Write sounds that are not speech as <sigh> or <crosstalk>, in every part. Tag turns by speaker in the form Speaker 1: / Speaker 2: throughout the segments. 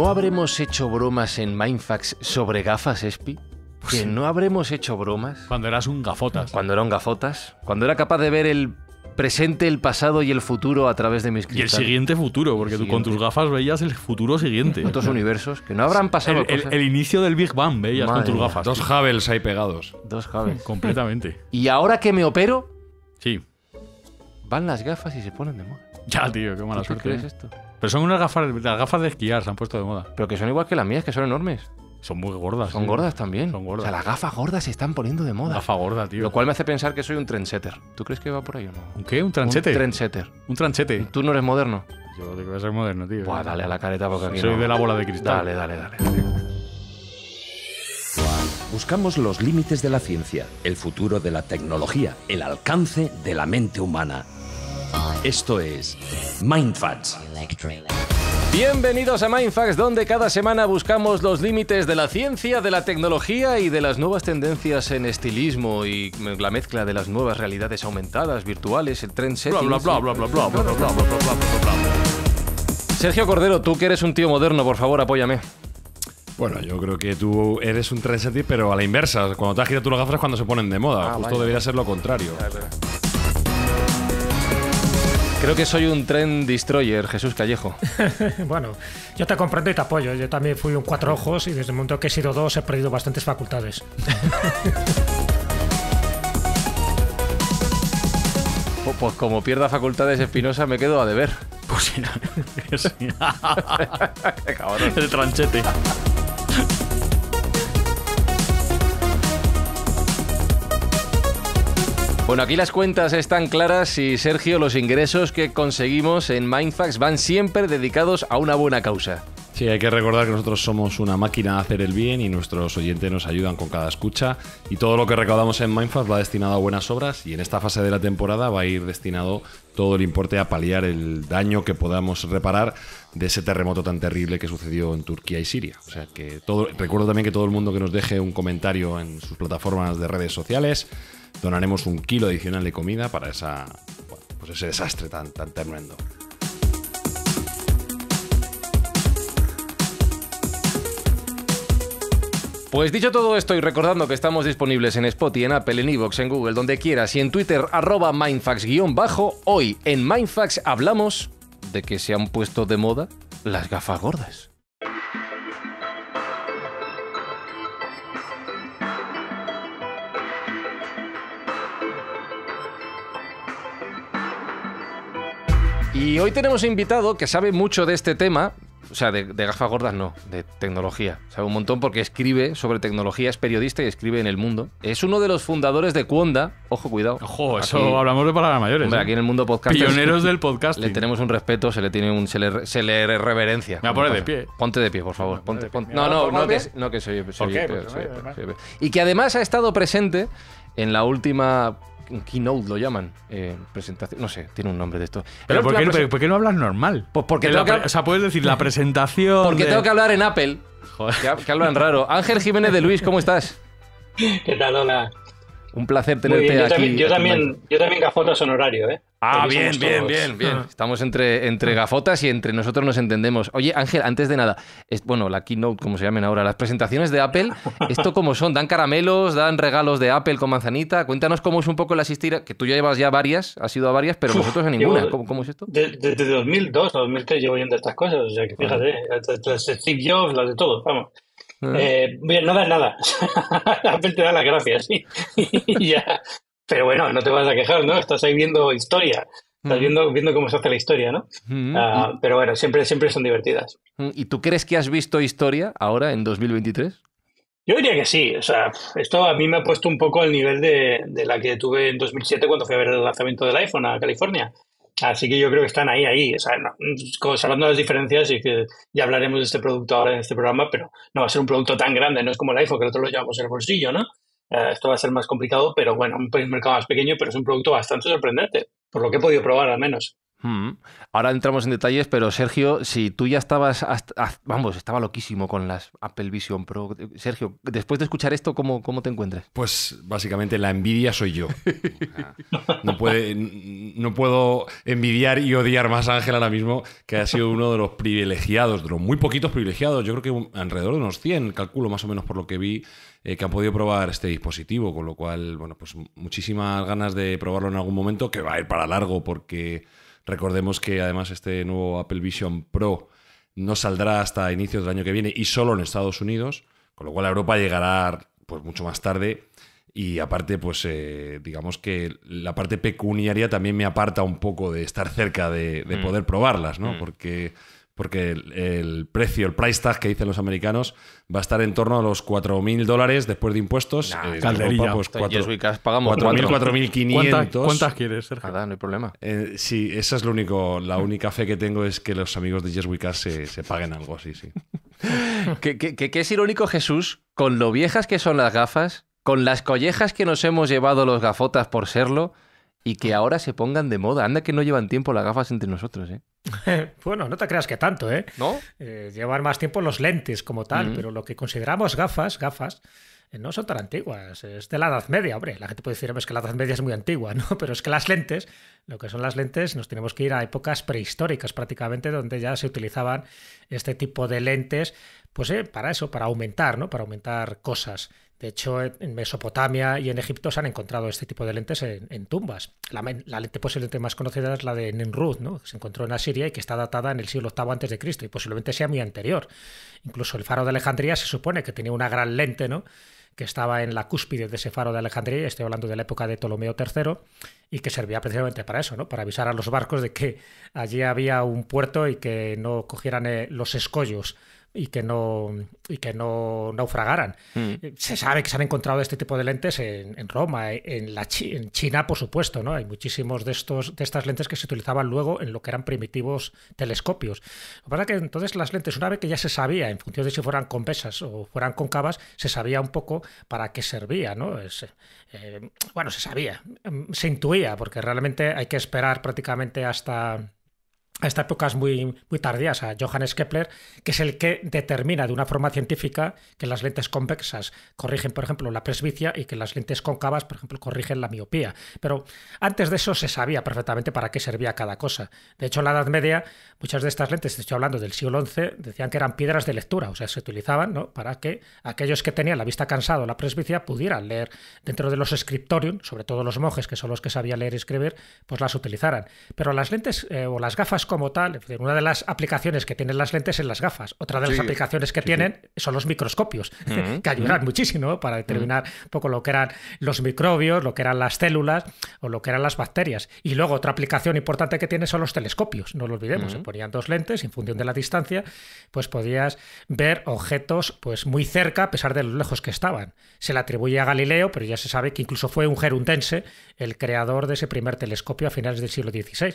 Speaker 1: ¿No habremos hecho bromas en Mindfax sobre gafas, Espi? Que no habremos hecho bromas. Cuando eras un gafotas. Cuando era un gafotas. Cuando era capaz de ver el presente, el pasado y el futuro a través de mis cristales. Y el siguiente futuro, porque tú con tus
Speaker 2: gafas veías el futuro siguiente. Otros universos que no habrán pasado. El, el, inicio del Big Bang veías con tus gafas. Dos Havels ahí pegados. Dos Havels. <laughs> Completamente.
Speaker 1: Y ahora que me opero.
Speaker 2: Sí. Van las gafas y se ponen de moda. Ya, tío, qué mala suerte. ¿Qué eh. esto? Pero son unas gafas, las gafas de esquiar se han puesto de moda. Pero que son igual que las mías, que son enormes. Son muy gordas. Son
Speaker 1: gordas también. Son gordas. O sea, las gafas gordas se están poniendo de moda. Gafa gorda, tío. Lo cual me hace pensar que soy un trendsetter. ¿Tú crees que va por ahí o no? ¿Un qué? ¿Un tranchete? Un trendsetter. Un tranchete. Tú no eres moderno. Yo digo que voy moderno,
Speaker 2: tío. Buah, dale a la careta porque aquí Soy de la bola de cristal. Dale, dale, dale.
Speaker 3: Buscamos los límites de la ciencia, el futuro de la tecnología, el alcance de la mente humana. Esto es MindFacts.
Speaker 1: Bienvenidos a Mindfax, donde cada semana buscamos los límites de la ciencia, de la tecnología y de las nuevas tendencias en estilismo y la mezcla de las nuevas realidades aumentadas, virtuales, el tren Sergio Cordero, tú que eres un tío moderno, por favor, apóyame.
Speaker 3: Bueno, yo creo que tú eres un tren trendsetter, pero a la inversa. Cuando te has girado tus gafas es cuando se ponen de moda. Justo debería ser lo contrario. Creo que soy un tren destroyer, Jesús Callejo.
Speaker 4: <laughs> bueno, yo te comprendo y te apoyo. Yo también fui un cuatro ojos y desde el momento que he sido dos he perdido bastantes facultades. <laughs>
Speaker 1: Pues, pues como pierda facultades Espinosa me quedo a deber. Pues sí, <laughs> el tranchete. Bueno, aquí las cuentas están claras y Sergio, los ingresos que conseguimos en Mindfax van siempre dedicados a una buena causa.
Speaker 3: Sí, hay que recordar que nosotros somos una máquina de hacer el bien y nuestros oyentes nos ayudan con cada escucha y todo lo que recaudamos en Mindfax va destinado a buenas obras y en esta fase de la temporada va a ir destinado todo el importe a paliar el daño que podamos reparar de ese terremoto tan terrible que sucedió en Turquía y Siria. O sea que recuerdo también que todo el mundo que nos deje un comentario en sus plataformas de redes sociales donaremos un kilo adicional de comida para pues ese desastre tan, tan tremendo. Pues
Speaker 1: dicho todo esto y recordando que estamos disponibles en Spotify, en Apple, en Evox, en Google, donde quieras y en Twitter, arroba mindfax-bajo, hoy en Mindfax hablamos de que se han puesto de moda las gafas gordas. Y hoy tenemos invitado que sabe mucho de este tema, o sea, de, gafas gordas no, de tecnología. Sabe un montón porque escribe sobre tecnología, es periodista y escribe en El Mundo. Es uno de los fundadores de Cuonda. Ojo, cuidado. Ojo, eso hablamos de palabras mayores. Hombre, ¿eh? aquí en El Mundo Podcast. Pioneros <laughs> del podcast. Le tenemos un respeto, se le tiene un, se le, reverencia. Me voy a poner de pie. Ponte de pie, por favor. Ponte, ponte. No, no, no, que, no que soy, soy, Y que además ha estado presente en la última un keynote lo llaman, eh, presentación, no sé, tiene un nombre de esto. Pero, ¿por, qué, no hablas normal? Pues porque O sea, puedes decir la presentación... Porque tengo que hablar en Apple, Joder. Que, que hablan raro. Ángel Jiménez de Luis, ¿cómo estás? ¿Qué tal, hola? Un placer tenerte aquí. yo, también, yo también
Speaker 5: gafotas honorario, ¿eh? Ah, bien, bien, bien, ah. bien.
Speaker 1: Estamos entre, entre gafotas y entre nosotros nos entendemos. Oye, Ángel, antes de nada, es, bueno, la keynote, como se llamen ahora, las presentaciones de Apple, <laughs> ¿esto cómo son? ¿Dan caramelos? ¿Dan regalos de Apple con manzanita? Cuéntanos cómo es un poco la asistir, que tú ya llevas ya varias, has ido a varias, pero nosotros a ninguna. ¿Cómo, es esto?
Speaker 5: Desde 2002 a 2003 llevo oyendo estas cosas, o sea que fíjate, ah. Steve Jobs, las de todos, vamos. Eh, no das nada. Apple <laughs> te da las gracias. sí. Pero bueno, no te vas a quejar, ¿no? Estás ahí viendo historia. Estás mm. viendo, viendo cómo se hace la historia, ¿no? Mm, ah, mm. pero bueno, siempre, siempre son divertidas.
Speaker 1: ¿Y tú crees que has visto historia ahora en 2023?
Speaker 5: Yo diría que sí. O sea, esto a mí me ha puesto un poco al nivel de, de la que tuve en 2007 cuando fui a ver el lanzamiento del iPhone a California. Así que yo creo que están ahí, ahí. O sea, hablando de las diferencias, y que ya hablaremos de este producto ahora en este programa, pero no va a ser un producto tan grande, no es como el iPhone, que otro lo llevamos en el bolsillo, ¿no? Eh, esto va a ser más complicado, pero bueno, un mercado más pequeño, pero es un producto bastante sorprendente, por lo que he podido probar al menos.
Speaker 1: Hmm. Ahora entramos en detalles, pero Sergio, si tú ya estabas, vamos, estaba loquísimo con las Apple Vision Pro. Sergio, después de escuchar
Speaker 3: esto, ¿cómo, cómo te encuentras? Pues básicamente la envidia soy yo. No, puedo envidiar y odiar más a Ángel ahora mismo, que ha sido uno de los privilegiados, de los muy poquitos privilegiados. Yo creo que alrededor de unos 100, calculo más o menos por lo que vi, eh, que han podido probar este dispositivo. Con lo cual, bueno, pues muchísimas ganas de probarlo en algún momento, que va a ir para largo porque... Recordemos que además este nuevo Apple Vision Pro no saldrá hasta inicios del año que viene y solo en Estados Unidos, con lo cual a Europa llegará pues, mucho más tarde. Y aparte, pues eh, digamos que la parte pecuniaria también me aparta un poco de estar cerca de, mm. poder probarlas, ¿no? Mm. Porque porque el, precio, el price tag que dicen los americanos, va a estar en torno a los 4.000 dólares después de impuestos. Eh, calderilla. pues, 4, 4.500. ¿Cuántas, quieres, Sergio? Nada, no hay problema. Eh, sí, esa es lo único, la única fe que tengo es que los amigos de Yes We se, paguen algo, sí, sí. <laughs> que, que es irónico, Jesús, con lo viejas
Speaker 1: que son las gafas, con las collejas que nos hemos llevado los gafotas por serlo, y que ahora se pongan de moda. Anda que no llevan tiempo las gafas entre nosotros, ¿eh?
Speaker 4: <laughs> Bueno, no te creas que tanto, ¿eh? ¿No? Eh, llevan más tiempo los lentes como tal, mm. pero lo que consideramos gafas, gafas, eh, no son tan antiguas. Es de la Edad Media, hombre. La gente puede decir, es que la Edad Media es muy antigua, <laughs> ¿no? Pero es que las lentes, lo que son las lentes, nos tenemos que ir a épocas prehistóricas prácticamente, donde ya se utilizaban este tipo de lentes, pues eh, para eso, para aumentar, ¿no? Para aumentar cosas de hecho, en Mesopotamia y en Egipto se han encontrado este tipo de lentes en, tumbas. La, lente posiblemente más conocida es la de Nimrud, ¿no? que se encontró en Asiria y que está datada en el siglo VIII a.C. y posiblemente sea muy anterior. Incluso el faro de Alejandría se supone que tenía una gran lente, ¿no? que estaba en la cúspide de ese faro de Alejandría, estoy hablando de la época de Ptolomeo III, y que servía precisamente para eso, ¿no? para avisar a los barcos de que allí había un puerto y que no cogieran eh, los escollos y que no, y que no naufragaran. Mm. Eh, se sabe que se han encontrado este tipo de lentes en, Roma, eh, en, la en China, por supuesto, ¿no? Hay muchísimos de, estos, de estas lentes que se utilizaban luego en lo que eran primitivos telescopios. Lo que pasa es que entonces las lentes, una vez que ya se sabía, en función de si fueran convexas o fueran cóncavas, se sabía un poco para qué servía, ¿no? Eh, bueno, se sabía, mm, se intuía, porque realmente hay que esperar prácticamente hasta a esta época es muy, muy tardías, a Johannes Kepler, que es el que determina de una forma científica que las lentes convexas corrigen, por ejemplo, la presbicia y que las lentes cóncavas, por ejemplo, corrigen la miopía. Pero antes de eso se sabía perfectamente para qué servía cada cosa. De hecho, en la Edad Media, muchas de estas lentes, estoy hablando del siglo XI, decían que eran piedras de lectura, o sea, se utilizaban para que aquellos que tenían la vista cansada o la presbicia pudieran leer dentro de los scriptorium, sobre todo los monjes, que son los que sabían leer y escribir, pues las utilizaran. Pero las lentes eh, o las gafas como tal, una de las aplicaciones que tienen las lentes en las gafas, otra de las aplicaciones que tienen son los microscopios, <laughs> que ayudan muchísimo para determinar un poco lo que eran los microbios, lo que eran las células o lo que eran las bacterias. Y luego otra aplicación importante que tiene son los telescopios, no lo olvidemos, se ponían dos lentes en función de la distancia, pues podías ver objetos pues muy cerca a pesar de lo lejos que estaban. Se le atribuye a Galileo, pero ya se sabe que incluso fue un gerundense el creador de ese primer telescopio a finales del siglo XVI.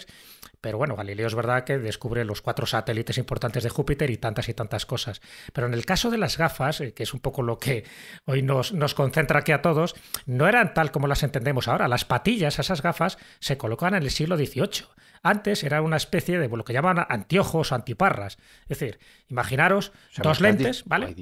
Speaker 4: Pero bueno, Galileo es verdad que descubre los cuatro satélites importantes de Júpiter y tantas y tantas cosas. Pero en el caso de las gafas, eh, que es un poco lo que hoy nos, concentra aquí a todos, no eran tal como las entendemos ahora. Las patillas esas gafas se colocaban en el siglo XVIII. Antes era una especie de lo que llaman anteojos o antiparras. Es decir, imaginaros dos lentes, ¿vale?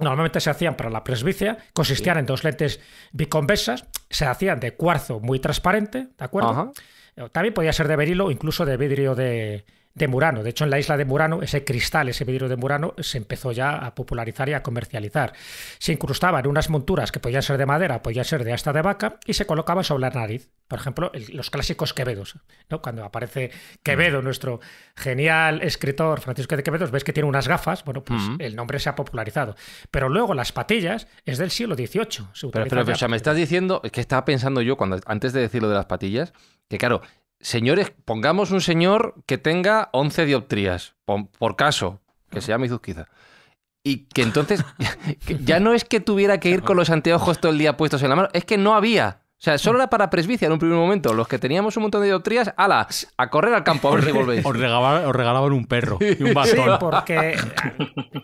Speaker 4: Normalmente se hacían para la presbicia, consistían en dos lentes biconversas, se hacían de cuarzo muy transparente, ¿de acuerdo? Eh, también podía ser de berilo, incluso de vidrio de, de Murano. De hecho, en la isla de Murano, ese cristal, ese vidrio de Murano, se empezó ya a popularizar y a comercializar. Se incrustaba en unas monturas que podían ser de madera, podían ser de asta de vaca, y se colocaba sobre la nariz. Por ejemplo, los clásicos quevedos. ¿no? Cuando aparece Quevedo, mm. nuestro genial escritor Francisco de Quevedo, ves que tiene unas gafas, bueno, pues mm. el nombre se ha popularizado. Pero luego las patillas es del siglo XVIII. pero, sea,
Speaker 1: me estás diciendo, que estaba pensando yo cuando antes de decir lo de las patillas, que claro, señores, pongamos un señor que tenga 11 dioptrías, por, caso, que se llama Izuzquiza. Y que entonces, <laughs> ya no es que tuviera que ir con los anteojos todo el día puestos en la mano, es que no había. O sea, solo era para presbicia en un primer momento. Los que teníamos un montón de dioptrías, ala,
Speaker 2: a correr al campo, a ver si volvéis. Os regalaban, un perro y un bastón. porque,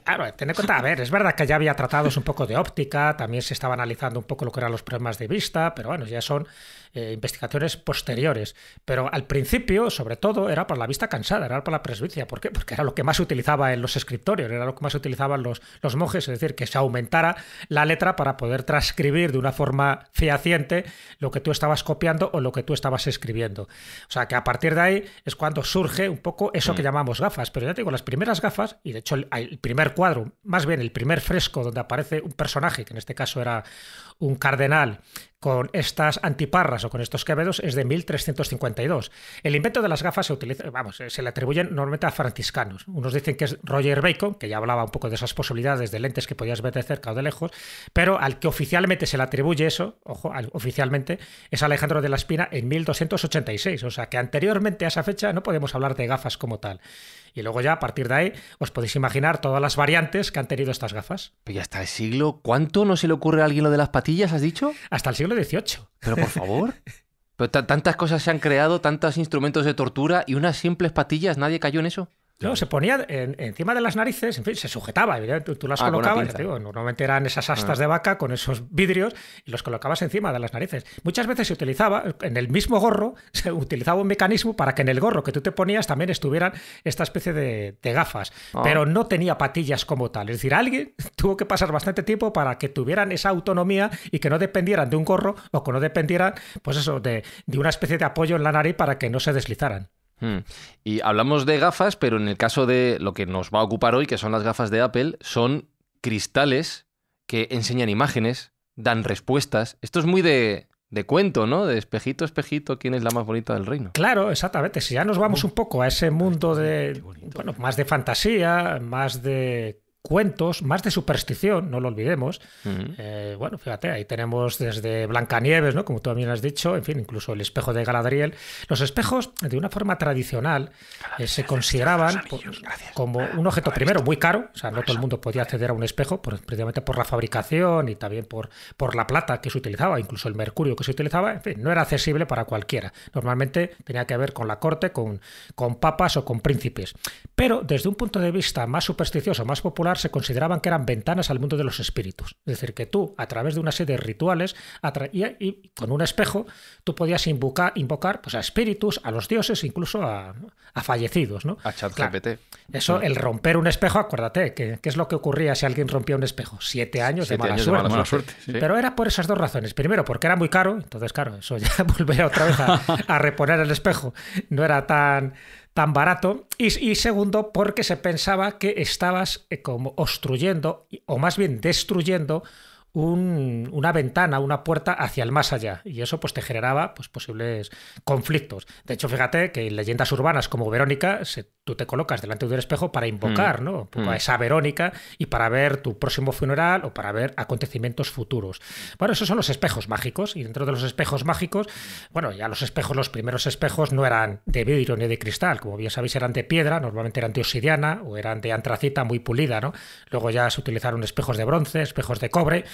Speaker 4: claro, tened en cuenta, a ver, es verdad que ya había tratados un poco de óptica, también se estaba analizando un poco lo que eran los problemas de vista, pero bueno, ya son eh, investigaciones posteriores. Pero al principio, sobre todo, era para la vista cansada, era para la presbicia. ¿Por qué? Porque era lo que más se utilizaba en los escritorios, era lo que más utilizaban los, los monjes, es decir, que se aumentara la letra para poder transcribir de una forma fehaciente lo que tú estabas copiando o lo que tú estabas escribiendo. O sea, que a partir de ahí es cuando surge un poco eso que mm. llamamos gafas. Pero ya te digo, las primeras gafas, y de hecho el primer cuadro, más bien el primer fresco donde aparece un personaje, que en este caso era un cardenal, con estas antiparras o con estos quevedos es de 1352. El invento de las gafas se utiliza, vamos, se le atribuyen normalmente a franciscanos. Unos dicen que es Roger Bacon, que ya hablaba un poco de esas posibilidades de lentes que podías ver de cerca o de lejos, pero al que oficialmente se le atribuye eso, ojo, oficialmente, es Alejandro de la Espina en 1286. O sea que anteriormente a esa fecha no podemos hablar de gafas como tal. Y luego ya a partir de ahí os podéis imaginar todas las variantes que han tenido estas gafas.
Speaker 1: Pero hasta el siglo, ¿cuánto no se le ocurre a alguien lo de las patillas, has dicho? Hasta el siglo XVIII. Pero por favor. <laughs> Pero tantas cosas se han creado, tantos instrumentos de tortura y unas simples patillas, nadie cayó en eso. No, se ponía
Speaker 4: encima de las narices, en fin, se sujetaba, tú, las ah, colocabas, normalmente eran esas astas ah. de vaca con esos vidrios y los colocabas encima de las narices. Muchas veces se utilizaba, en el mismo gorro, <laughs> se utilizaba un mecanismo para que en el gorro que tú te ponías también estuvieran esta especie de, gafas, ah. pero no tenía patillas como tal. Es decir, alguien <laughs> tuvo que pasar bastante tiempo para que tuvieran esa autonomía y que no dependieran de un gorro o que no dependieran, pues eso, de, de una especie de apoyo en la nariz para que no se deslizaran.
Speaker 1: Mm. Y hablamos de gafas, pero en el caso de lo que nos va a ocupar hoy, que son las gafas de Apple, son cristales que enseñan imágenes, dan respuestas. Esto es muy de, de cuento, ¿no? De espejito, espejito, ¿quién es la más bonita del reino?
Speaker 4: Claro, exactamente. Si ya nos vamos un poco a ese mundo de, bueno, más de fantasía, más de cuentos, más de superstición, no lo olvidemos.
Speaker 1: Eh,
Speaker 4: bueno, fíjate, ahí tenemos desde Blancanieves, ¿no? Como tú también has dicho, en fin, incluso el espejo de Galadriel. Los espejos, de una forma tradicional, ah, eh, se consideraban como un objeto primero muy caro, o sea, no todo el mundo podía acceder a un espejo, precisamente por la fabricación y también por, por la plata que se utilizaba, incluso el mercurio que se utilizaba, en fin, no era accesible para cualquiera. Normalmente tenía que ver con la corte, con, con papas o con príncipes. Pero desde un punto de vista más supersticioso, más popular, se consideraban que eran ventanas al mundo de los espíritus. Es decir, que tú, a través de una serie de rituales, y, con un espejo, tú podías invocar, invocar pues, a espíritus, a los dioses, incluso a, fallecidos. ¿no?
Speaker 1: A GPT. Eso, el
Speaker 4: romper un espejo, acuérdate, ¿qué, es lo que ocurría si alguien rompía un espejo? Siete años, de, mala suerte. Pero era por esas dos razones. Primero, porque era muy caro, entonces, claro, eso ya <laughs> volvería otra vez a reponer el espejo. No era tan tan barato y, segundo porque se pensaba que estabas eh, como obstruyendo o más bien destruyendo una ventana, una puerta hacia el más allá. Y eso pues te generaba pues, posibles conflictos. De hecho, fíjate que en leyendas urbanas como Verónica, tú te colocas delante de un espejo para invocar mm. a mm. esa Verónica y para ver tu próximo funeral o para ver acontecimientos futuros. Bueno, esos son los espejos mágicos. Y dentro de los espejos mágicos, bueno, ya los espejos, los primeros espejos no eran de vidrio ni de cristal. Como bien sabéis, eran de piedra, normalmente eran de obsidiana o eran de antracita muy pulida. ¿no? Luego ya se utilizaron espejos de bronce, espejos de cobre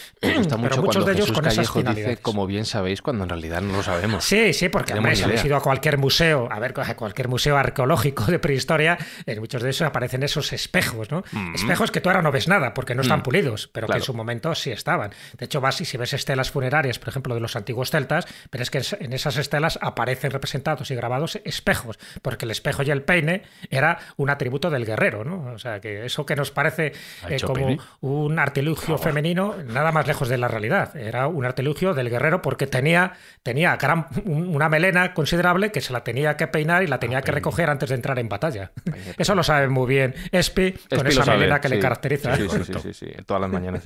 Speaker 4: muchos de ellos Jesús con
Speaker 1: como bien sabéis, cuando en realidad no lo sabemos. Sí, sí, porque además si habéis ido
Speaker 4: a cualquier museo, a ver, a cualquier museo arqueológico de prehistoria, en eh, muchos de esos aparecen esos espejos, ¿no? Mm. Espejos que tú ahora no ves nada porque no están mm. pulidos, pero que en su momento sí estaban. De hecho, vas y si ves estelas funerarias, por ejemplo, de los antiguos celtas, pero es que en esas estelas aparecen representados y grabados espejos, porque el espejo y el peine era un atributo del guerrero, ¿no? O sea, que eso que nos parece eh, como un artilugio femenino, nada más más lejos de la realidad. Era un artilugio del guerrero porque tenía, tenía una melena considerable que se la tenía que peinar y la tenía ah, que recoger antes de entrar en batalla. Eso lo sabe muy bien
Speaker 1: Espi, con esa melena que le caracteriza. Sí, sí, sí, sí, todas las mañanas,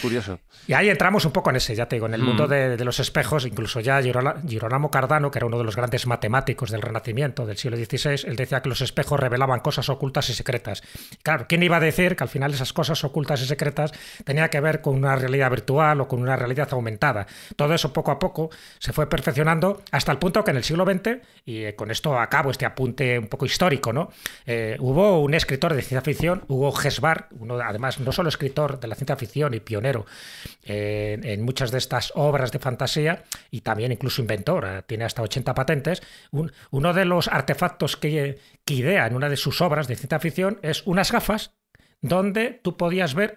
Speaker 1: Curioso.
Speaker 4: Y ahí entramos un poco en ese, ya te digo, en el mundo mm. de, los espejos, incluso ya Gironamo Cardano, que era uno de los grandes matemáticos del Renacimiento del siglo XVI, él decía que los espejos revelaban cosas ocultas y secretas. Claro, ¿quién iba a decir que al final esas cosas ocultas y secretas tenía que ver con una realidad virtual o con una realidad aumentada. Todo eso poco a poco se fue perfeccionando hasta el punto que en el siglo XX, y eh, con esto acabo este apunte un poco histórico, ¿no? Eh, hubo un escritor de ciencia ficción, Hugo Gesbar, uno además no solo escritor de la ciencia ficción y pionero en muchas de estas obras de fantasía, y también incluso inventor, eh, tiene hasta 80 patentes, uno de los artefactos que, que idea en una de sus obras de ciencia ficción es unas gafas donde tú podías ver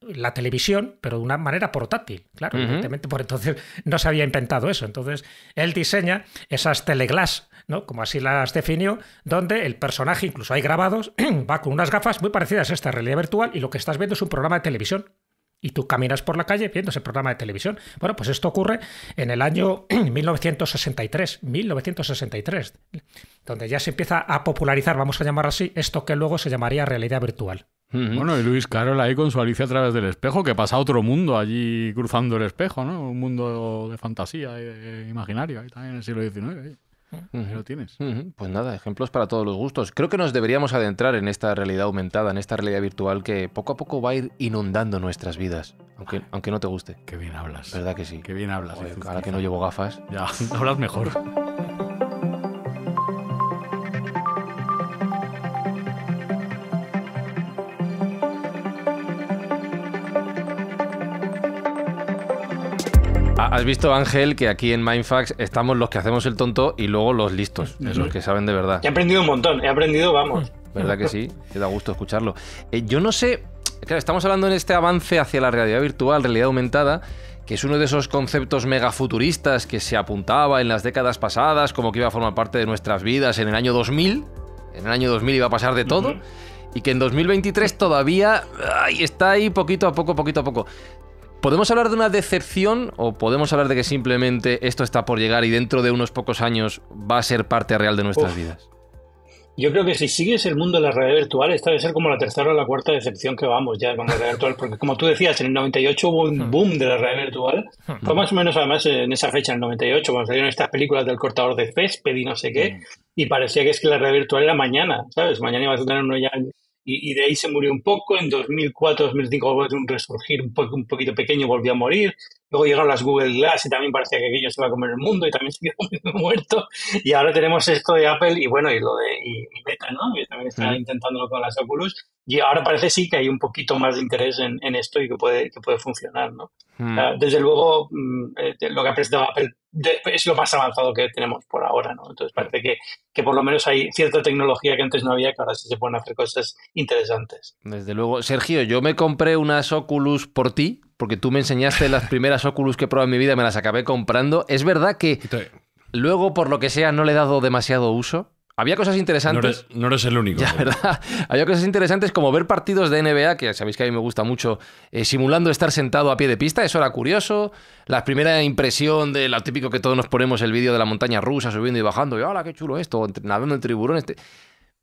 Speaker 4: la televisión, pero de una manera portátil. Claro, evidentemente por entonces <laughs> no se había inventado eso. Entonces él diseña esas teleglas, ¿no? como así las definió, donde el personaje, incluso hay grabados, <clears throat> va con unas gafas muy parecidas a esta realidad virtual y lo que estás viendo es un programa de televisión y tú caminas por la calle viendo ese programa de televisión. Bueno, pues esto ocurre en el año 1963, <clears throat> 1963, donde ya se empieza a popularizar, vamos a llamar así, esto que luego se llamaría
Speaker 2: realidad virtual. Bueno, y Luis Carol ahí con su Alicia a través del espejo, que pasa a otro mundo allí cruzando el espejo, ¿no? Un mundo de fantasía imaginario, ahí también en el siglo XIX. Ahí. lo tienes.
Speaker 1: Pues nada, ejemplos para todos los gustos. Creo que nos deberíamos adentrar en esta realidad aumentada, en esta realidad virtual que poco a poco va a ir inundando nuestras vidas, aunque, aunque no te guste.
Speaker 2: Qué bien hablas. ¿Verdad que sí? Qué bien hablas. ahora que no llevo gafas. Ya, <laughs> hablas mejor.
Speaker 1: Has visto, Ángel, que aquí en Mindfax estamos los que hacemos el tonto y luego los listos, esos los que saben de verdad. He aprendido
Speaker 5: un montón, he aprendido, vamos. ¿Verdad que sí?
Speaker 1: Te da gusto escucharlo. Eh, yo no sé, claro, estamos hablando en este avance hacia la realidad virtual, realidad aumentada que es uno de esos conceptos megafuturistas que se apuntaba en las décadas pasadas, como que iba a formar parte de nuestras vidas en el año 2000. En el año 2000 iba a pasar de todo. Y que en 2023 todavía está ahí poquito a poco, poquito a poco. ¿Podemos hablar de una decepción o podemos hablar de que simplemente esto está por llegar y dentro de unos pocos años va a ser parte real de nuestras vidas?
Speaker 5: Yo creo que si sigues el mundo de la realidad virtual, esta debe ser como la tercera o la cuarta decepción que vamos ya con la realidad virtual, porque como tú decías, en el 98 hubo un hmm. boom de la realidad virtual. Hmm. Fue más o menos además en esa fecha, en el 98, cuando salieron estas películas del cortador de césped pedí no sé qué, hmm. y parecía que es que la realidad virtual era mañana, ¿sabes? Mañana ibas a tener uno ya y, de ahí se murió un poco. En 2004, 2005 volvió un resurgir un, un poquito pequeño, volvió a morir. Luego llegaron las Google Glass y también parecía que aquello se iba a comer el mundo y también <laughs> se quedó muerto. Y ahora tenemos esto de Apple y bueno, y lo de y, Meta, ¿no? Que también está intentándolo con las Oculus. Y ahora parece sí que hay un poquito más de interés en, en esto y que puede, que puede funcionar, ¿no? Ah, desde luego, mm, eh, lo que ha presentado Apple es lo más avanzado que tenemos por ahora, ¿no? Entonces parece que, que, por lo menos hay cierta tecnología que antes no había, que ahora sí se pueden hacer cosas interesantes.
Speaker 1: Desde luego. Sergio, yo me compré unas Oculus por ti, porque tú me enseñaste las <laughs> primeras Oculus que he probado en mi vida, me las acabé comprando. Es verdad que luego, por lo que sea, no le he dado demasiado uso. Había cosas interesantes. No eres, el único. <laughs> Había cosas interesantes como ver partidos de NBA, que sabéis que a mí me gusta mucho, eh, simulando estar sentado a pie de pista. Eso era curioso. La primera impresión de lo típico que todos nos ponemos el vídeo de la montaña rusa subiendo y bajando. Y ¡hala, qué chulo esto! Nadando en tiburón. Este.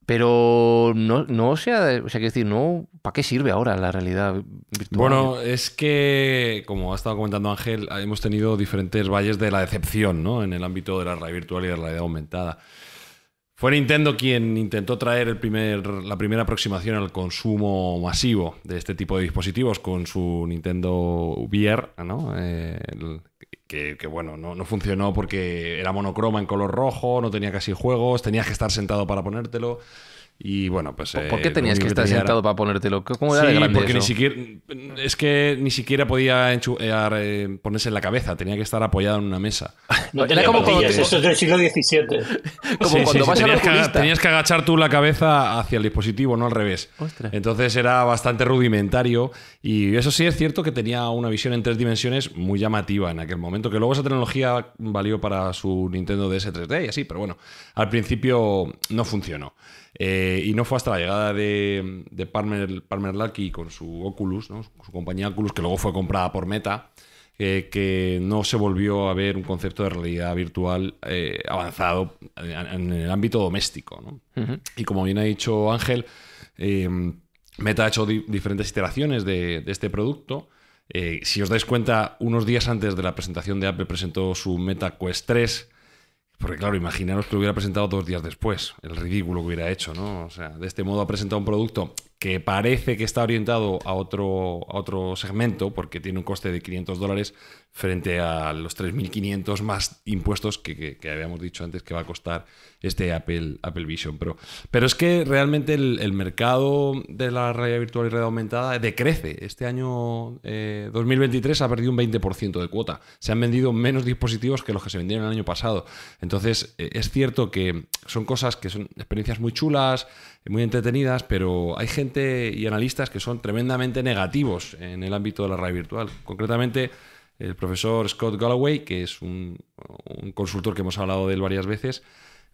Speaker 1: Pero no, no sea, o sea, quiero decir, no, ¿para qué sirve
Speaker 3: ahora la realidad virtual? Bueno, es que, como ha estado comentando Ángel, hemos tenido diferentes valles de la decepción, ¿no? En el ámbito de la realidad virtual y de la realidad aumentada. Fue Nintendo quien intentó traer el primer, la primera aproximación al consumo masivo de este tipo de dispositivos con su Nintendo VR, eh, que, que, bueno, no, no, funcionó porque era monocroma en color rojo, no tenía casi juegos, tenías que estar sentado para ponértelo. Y bueno, pues. ¿Por, eh, qué tenías que, estar sentado para ponértelo? ¿Cómo era porque ni siquiera. Es que ni siquiera podía eh, eh, ponerse en la cabeza, tenía que estar apoyado en una mesa. <laughs> era
Speaker 5: como cuando. Eso del siglo XVII. <laughs> tenías,
Speaker 3: que, agachar tú la cabeza hacia el dispositivo, no al revés. Entonces era bastante rudimentario. Y eso sí es cierto que tenía una visión en tres dimensiones muy llamativa en aquel momento, que luego esa tecnología valió para su Nintendo DS 3D y así, pero bueno, al principio no funcionó. Eh, y no fue hasta la llegada de, Palmer, Palmer Lucky con su Oculus, su compañía Oculus, que luego fue comprada por Meta, eh, que no se volvió a ver un concepto de realidad virtual eh, avanzado en, el ámbito doméstico. Y como bien ha dicho Ángel, Meta ha hecho diferentes iteraciones de, de este producto. si os dais cuenta, unos días antes de la presentación de Apple presentó su Meta Quest 3, porque claro, imaginaros que lo hubiera presentado dos días después, el ridículo que hubiera hecho, ¿no? O sea, de este modo ha presentado un producto que parece que está orientado a otro, a otro segmento, porque tiene un coste de 500 dólares, frente a los 3.500 más impuestos que, habíamos dicho antes que va a costar este Apple, Apple Vision Pro. Pero es que realmente el, mercado de la realidad virtual y red aumentada decrece. Este año 2023 eh, ha perdido un 20% de cuota. Se han vendido menos dispositivos que los que se vendieron el año pasado. Entonces, eh, es cierto que son cosas que son experiencias muy chulas, muy entretenidas, pero hay gente y analistas que son tremendamente negativos en el ámbito de la realidad virtual. Concretamente, el profesor Scott Galloway, que es un, consultor que hemos hablado de él varias veces,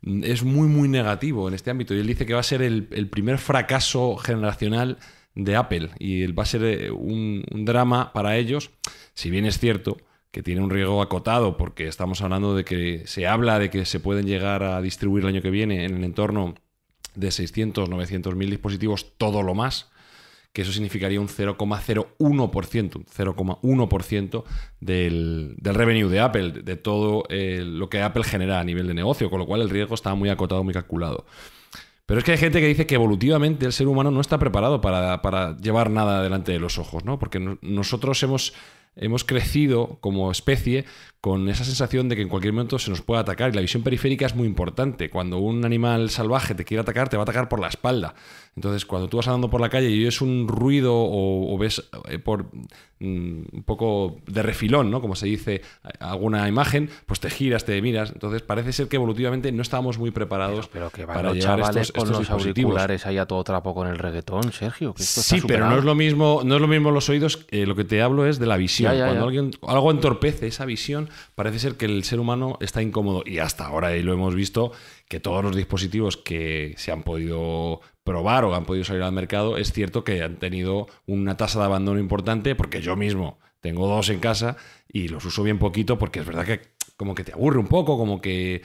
Speaker 3: es muy, muy negativo en este ámbito. Y él dice que va a ser el, primer fracaso generacional de Apple y va a ser eh, un, un, drama para ellos, si bien es cierto que tiene un riesgo acotado, porque estamos hablando de que se habla de que se pueden llegar a distribuir el año que viene en el entorno de 600, 900 mil dispositivos, todo lo más que eso significaría un 0,01%, un 0,1% del, del, revenue de Apple, de todo eh, lo que Apple genera a nivel de negocio, con lo cual el riesgo estaba muy acotado, muy calculado. Pero es que hay gente que dice que evolutivamente el ser humano no está preparado para, llevar nada delante de los ojos, ¿no? Porque nosotros hemos, hemos crecido como especie con esa sensación de que en cualquier momento se nos puede atacar. Y la visión periférica es muy importante. Cuando un animal salvaje te quiere atacar, te va a atacar por la espalda. Entonces, cuando tú vas andando por la calle y oyes un ruido o, ves eh, por mm, un poco de refilón, ¿no? Como se dice alguna imagen, pues te giras, te miras. Entonces, parece ser que evolutivamente no estábamos muy preparados para los llevar estos, con los auriculares
Speaker 1: ahí a todo trapo con el reggaetón, Sergio. sí, pero no es
Speaker 3: lo mismo, no es lo mismo los oídos. Eh, lo que te hablo es de la visión. cuando Alguien, algo entorpece esa visión, parece ser que el ser humano está incómodo y hasta ahora y lo hemos visto, que todos los dispositivos que se han podido probar o han podido salir al mercado, es cierto que han tenido una tasa de abandono importante porque yo mismo tengo dos en casa y los uso bien poquito porque es verdad que como que te aburre un poco, como que,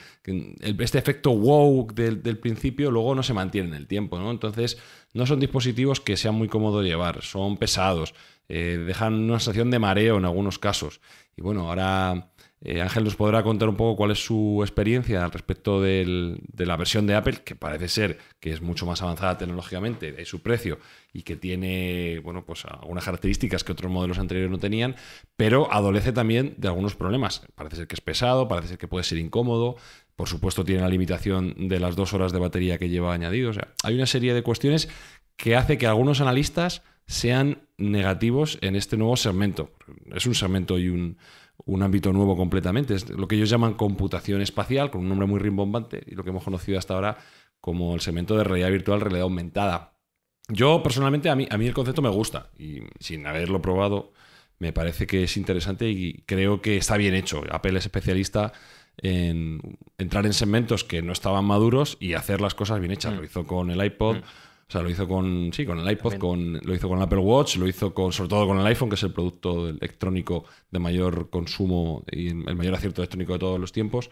Speaker 3: este efecto wow del, principio luego no se mantiene en el tiempo, ¿no? Entonces, no son dispositivos que sean muy cómodos de llevar, son pesados, eh, dejan una sensación de mareo en algunos casos. Y bueno, ahora eh, Ángel nos podrá contar un poco cuál es su experiencia al respecto de la versión de Apple, que parece ser que es mucho más avanzada tecnológicamente, es su precio y que tiene bueno, pues algunas características que otros modelos anteriores no tenían, pero adolece también de algunos problemas. Parece ser que es pesado, parece ser que puede ser incómodo, por supuesto tiene la limitación de las dos horas de batería que lleva añadido. O sea, hay una serie de cuestiones que hace que algunos analistas sean negativos en este nuevo segmento. Es un segmento y un un ámbito nuevo completamente. Es lo que ellos llaman computación espacial, con un nombre muy rimbombante, y lo que hemos conocido hasta ahora como el segmento de realidad virtual, realidad aumentada. Yo personalmente, a mí, a mí el concepto me gusta, y sin haberlo probado, me parece que es interesante y creo que está bien hecho. Apple es especialista en entrar en segmentos que no estaban maduros y hacer las cosas bien hechas. Mm. Lo hizo con el iPod. Mm. O sea, lo hizo con, sí, con el iPod, con, lo hizo con el Apple Watch, lo hizo con, sobre todo con el iPhone, que es el producto electrónico de mayor consumo y el mayor acierto electrónico de todos los tiempos.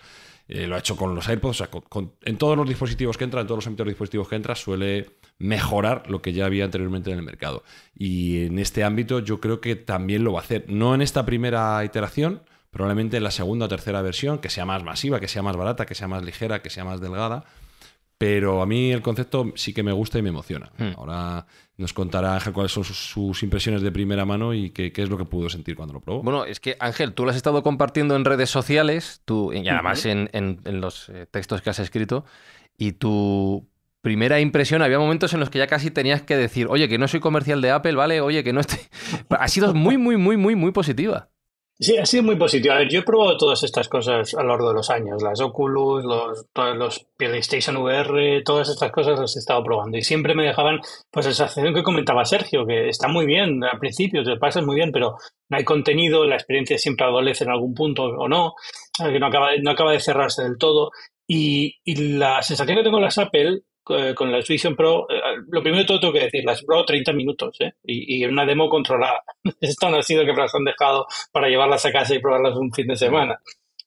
Speaker 3: Eh, lo ha hecho con los iPods, o sea, con, en todos los dispositivos que entran, en todos los ámbitos de dispositivos que entra, suele mejorar lo que ya había anteriormente en el mercado. Y en este ámbito yo creo que también lo va a hacer. No en esta primera iteración, probablemente en la segunda o tercera versión, que sea más masiva, que sea más barata, que sea más ligera, que sea más delgada pero a mí el concepto sí que me gusta y me emociona. Hmm. Ahora nos contará Ángel cuáles son sus, impresiones de primera mano y qué, es lo que pudo sentir cuando lo probó.
Speaker 1: Bueno, es que Ángel, tú lo has estado compartiendo en redes sociales, tú, y además en, los eh, textos que has escrito, y tu primera impresión, había momentos en los que ya casi tenías que decir, oye, que no soy comercial de Apple, ¿vale? Oye, que no estoy... <laughs> ha sido muy, muy, muy, muy, muy positiva. Sí, ha sido muy
Speaker 5: positivo. A ver, yo he probado todas estas cosas a lo largo de los años. Las Oculus, los, los PlayStation VR, todas estas cosas las he estado probando. Y siempre me dejaban, pues, la sensación que comentaba Sergio, que está muy bien al principio, te pasas muy bien, pero no hay contenido, la experiencia siempre adolece en algún punto o no, que no acaba, no acaba de cerrarse del todo. Y, y la sensación que tengo con las Apple eh, con la Vision Pro, eh, lo primero de todo tengo que decir, las Pro 30 minutos ¿eh? y, una demo controlada. <laughs> Esto no ha sido que me las han dejado para llevarlas a casa y probarlas un fin de semana.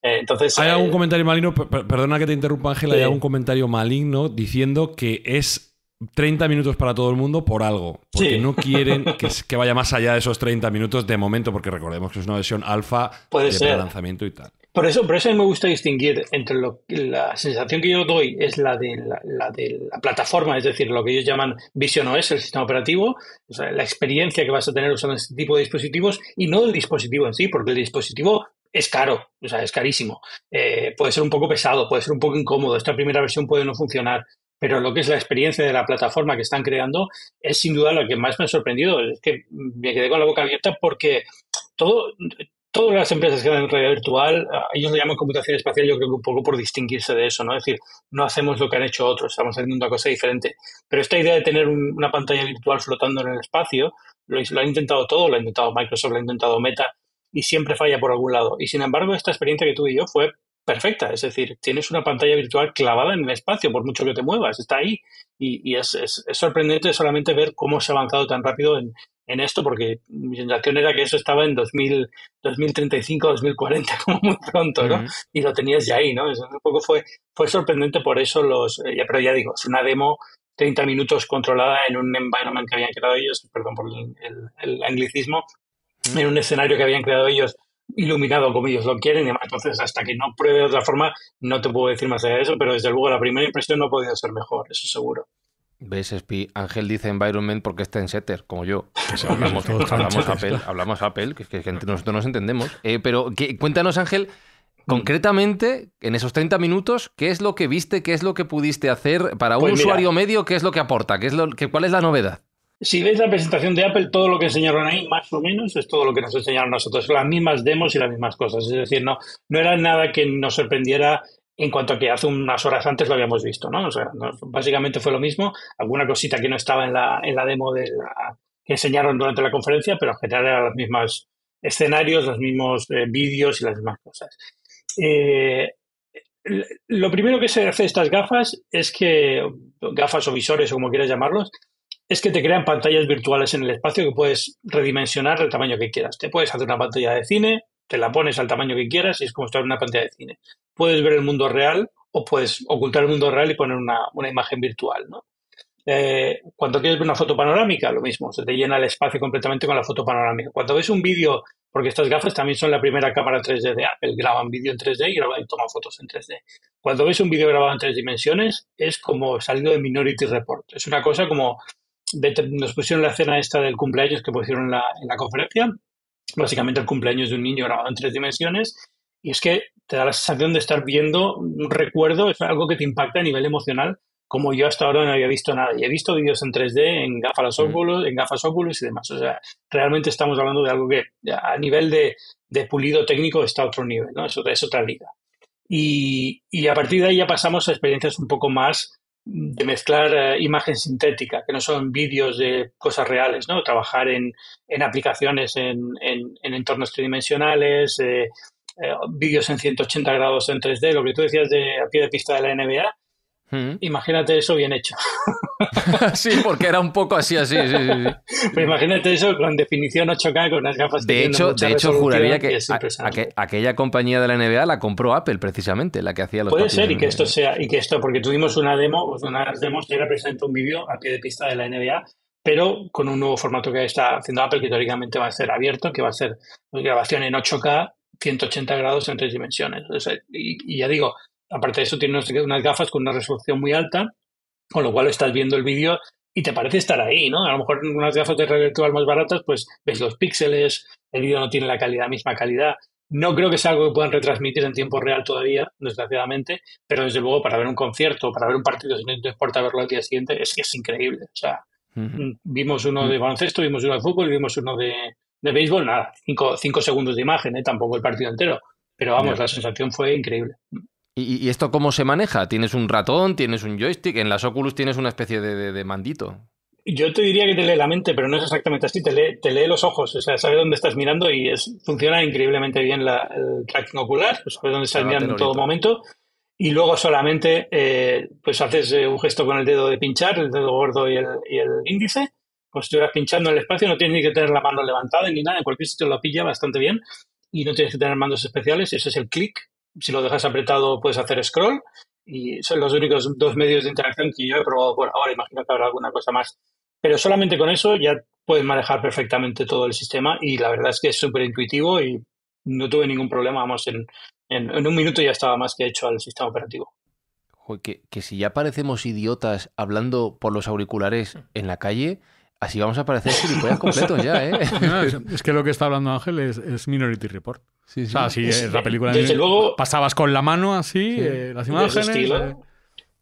Speaker 5: Eh, entonces, hay algún
Speaker 3: comentario maligno, perdona que te interrumpa Ángela, hay algún comentario maligno diciendo que es 30 minutos para todo el mundo por algo, porque no <laughs> quieren que, que, vaya más allá de esos 30 minutos de momento, porque recordemos que es una versión alfa de lanzamiento y tal.
Speaker 5: Por eso, por eso a mí me gusta distinguir entre lo, la sensación que yo doy es la de la, de la, plataforma, es decir, lo que ellos llaman Vision OS, el sistema operativo, la experiencia que vas a tener usando este tipo de dispositivos y no el dispositivo en sí, porque el dispositivo es caro, o sea, es carísimo. Eh, puede ser un poco pesado, puede ser un poco incómodo. Esta primera versión puede no funcionar, pero lo que es la experiencia de la plataforma que están creando es sin duda lo que más me ha sorprendido. Es que me quedé con la boca abierta porque todo, todas las empresas que en realidad virtual, ah, ellos lo llaman computación espacial, yo creo que un poco por distinguirse de eso, ¿no? Es decir, no hacemos lo que han hecho otros, estamos haciendo una cosa diferente. Pero esta idea de tener una pantalla virtual flotando en el espacio, lo, han intentado todo, lo ha intentado Microsoft, lo ha intentado Meta, y siempre falla por algún lado. Y sin embargo, esta experiencia que tuve yo fue perfecta, es decir, tienes una pantalla virtual clavada en el espacio, por mucho que te muevas, está ahí. Y, es sorprendente solamente ver cómo se ha avanzado tan rápido en, en esto, porque mi sensación era que eso estaba en 2000, 2035, 2040, como muy pronto, ¿no? Y lo tenías ya ahí, ¿no? un poco fue, fue sorprendente por eso los, eh, ya pero ya digo, es una demo 30 minutos controlada en un environment que habían creado ellos, perdón por el, anglicismo, en un escenario que habían creado ellos iluminado como ellos lo quieren y demás. Entonces, hasta que no pruebe de otra forma, no te puedo decir más allá de eso, pero desde luego la primera impresión no podía ser mejor, eso seguro.
Speaker 1: BSP. Ángel dice environment porque está en setter, como yo. <laughs> hablamos, Apple, hablamos Apple, que, es que nosotros nos entendemos. Eh, pero cuéntanos, Ángel, mm. concretamente, en esos 30 minutos, ¿qué es lo que viste? ¿Qué es lo que pudiste hacer para un pues usuario medio? ¿Qué es lo que aporta? ¿Qué es lo, que, ¿Cuál es la novedad?
Speaker 5: Si veis la presentación de Apple, todo lo que enseñaron ahí, más o menos, es todo lo que nos enseñaron nosotros, las mismas demos y las mismas cosas. Es decir, no, no era nada que nos sorprendiera en cuanto a que hace unas horas antes lo habíamos visto, ¿no? O sea, básicamente fue lo mismo, alguna cosita que no estaba en la, en la demo que enseñaron durante la conferencia, pero en general eran los mismos escenarios, los mismos eh, vídeos y las mismas cosas. Eh, lo primero que se hace estas gafas es que, gafas o visores o como quieras llamarlos, es que te crean pantallas virtuales en el espacio que puedes redimensionar el tamaño que quieras. Te puedes hacer una pantalla de cine, te la pones al tamaño que quieras y es como estar en una pantalla de cine. Puedes ver el mundo real o puedes ocultar el mundo real y poner una, imagen virtual, ¿no? Eh, cuando quieres ver una foto panorámica, lo mismo, se te llena el espacio completamente con la foto panorámica. Cuando ves un vídeo, porque estas gafas también son la primera cámara 3D de Apple, graban vídeo en 3D y, graban, toman fotos en 3D. Cuando ves un vídeo grabado en tres dimensiones, es como saliendo de Minority Report. Es una cosa como, nos pusieron la escena esta del cumpleaños que pusieron en la, en la conferencia, básicamente el cumpleaños de un niño grabado en tres dimensiones. Y es que te da la sensación de estar viendo un recuerdo, es algo que te impacta a nivel emocional, como yo hasta ahora no había visto nada. Y he visto vídeos en 3D, en gafas mm. óculos, en gafas óculos y demás. O sea, realmente estamos hablando de algo que a nivel de, pulido técnico está a otro nivel, ¿no? Es otra, es otra liga. Y, y, a partir de ahí ya pasamos a experiencias un poco más de mezclar eh, imagen sintética, que no son vídeos de cosas reales, ¿no? Trabajar en, aplicaciones en, en, entornos tridimensionales, eh, eh, vídeos en 180 grados en 3D, lo que tú decías de a pie de pista de la NBA, Imagínate eso bien hecho.
Speaker 1: <laughs> sí, porque era un poco así, así, sí,
Speaker 5: imagínate eso con definición 8K, con las gafas de hecho, De hecho, juraría que,
Speaker 1: aquella compañía de la NBA la compró Apple, precisamente, la que hacía los Puede ser, y que
Speaker 5: esto sea, y que esto, porque tuvimos una demo, una demo que era un vídeo a pie de pista de la NBA, pero con un nuevo formato que está haciendo Apple, que teóricamente va a ser abierto, que va a ser grabación en 8K, 180 grados en tres dimensiones. y ya digo, Aparte de eso, tiene unas gafas con una resolución muy alta, con lo cual estás viendo el vídeo y te parece estar ahí, ¿no? A lo mejor en unas gafas de red virtual más baratas, pues ves los píxeles, el vídeo no tiene la calidad, misma calidad. No creo que sea algo que puedan retransmitir en tiempo real todavía, desgraciadamente, pero desde luego para ver un concierto, para ver un partido, de no te verlo al día siguiente, es que es increíble. O sea, mm, vimos uno mm. de baloncesto, vimos uno de fútbol, vimos uno de, béisbol, nada, cinco, segundos de imagen, ¿eh? tampoco el partido entero, pero vamos, la sensación fue increíble.
Speaker 1: ¿Y, esto cómo se maneja? ¿Tienes un ratón? ¿Tienes un joystick? En las Oculus tienes una especie de, mandito.
Speaker 5: Yo te diría que te lee la mente, pero no es exactamente así. Te lee, los ojos, o sea, sabe dónde estás mirando y es, funciona increíblemente bien la, el tracking ocular, pues sabe dónde estás mirando en todo momento. Y luego solamente eh, pues haces eh, un gesto con el dedo de pinchar, el dedo gordo y el, índice, pues si estuvieras pinchando en el espacio, no tienes ni que tener la mano levantada ni nada, en cualquier sitio lo pilla bastante bien y no tienes que tener mandos especiales, ese es el clic si lo dejas apretado puedes hacer scroll y son los únicos dos medios de interacción que yo he probado por ahora. Imagino que habrá alguna cosa más. Pero solamente con eso ya puedes manejar perfectamente todo el sistema y la verdad es que es súper intuitivo y no tuve ningún problema. Vamos, en, en, un minuto ya estaba más que hecho al sistema operativo.
Speaker 1: que, que si ya parecemos idiotas hablando por los auriculares en la calle, Así
Speaker 2: vamos a aparecer completos ya, ¿eh? <laughs> es, que lo que está hablando Ángel es, Minority Report. Sí, O sea, si la película luego, pasabas con la mano así, eh, las imágenes. Eh.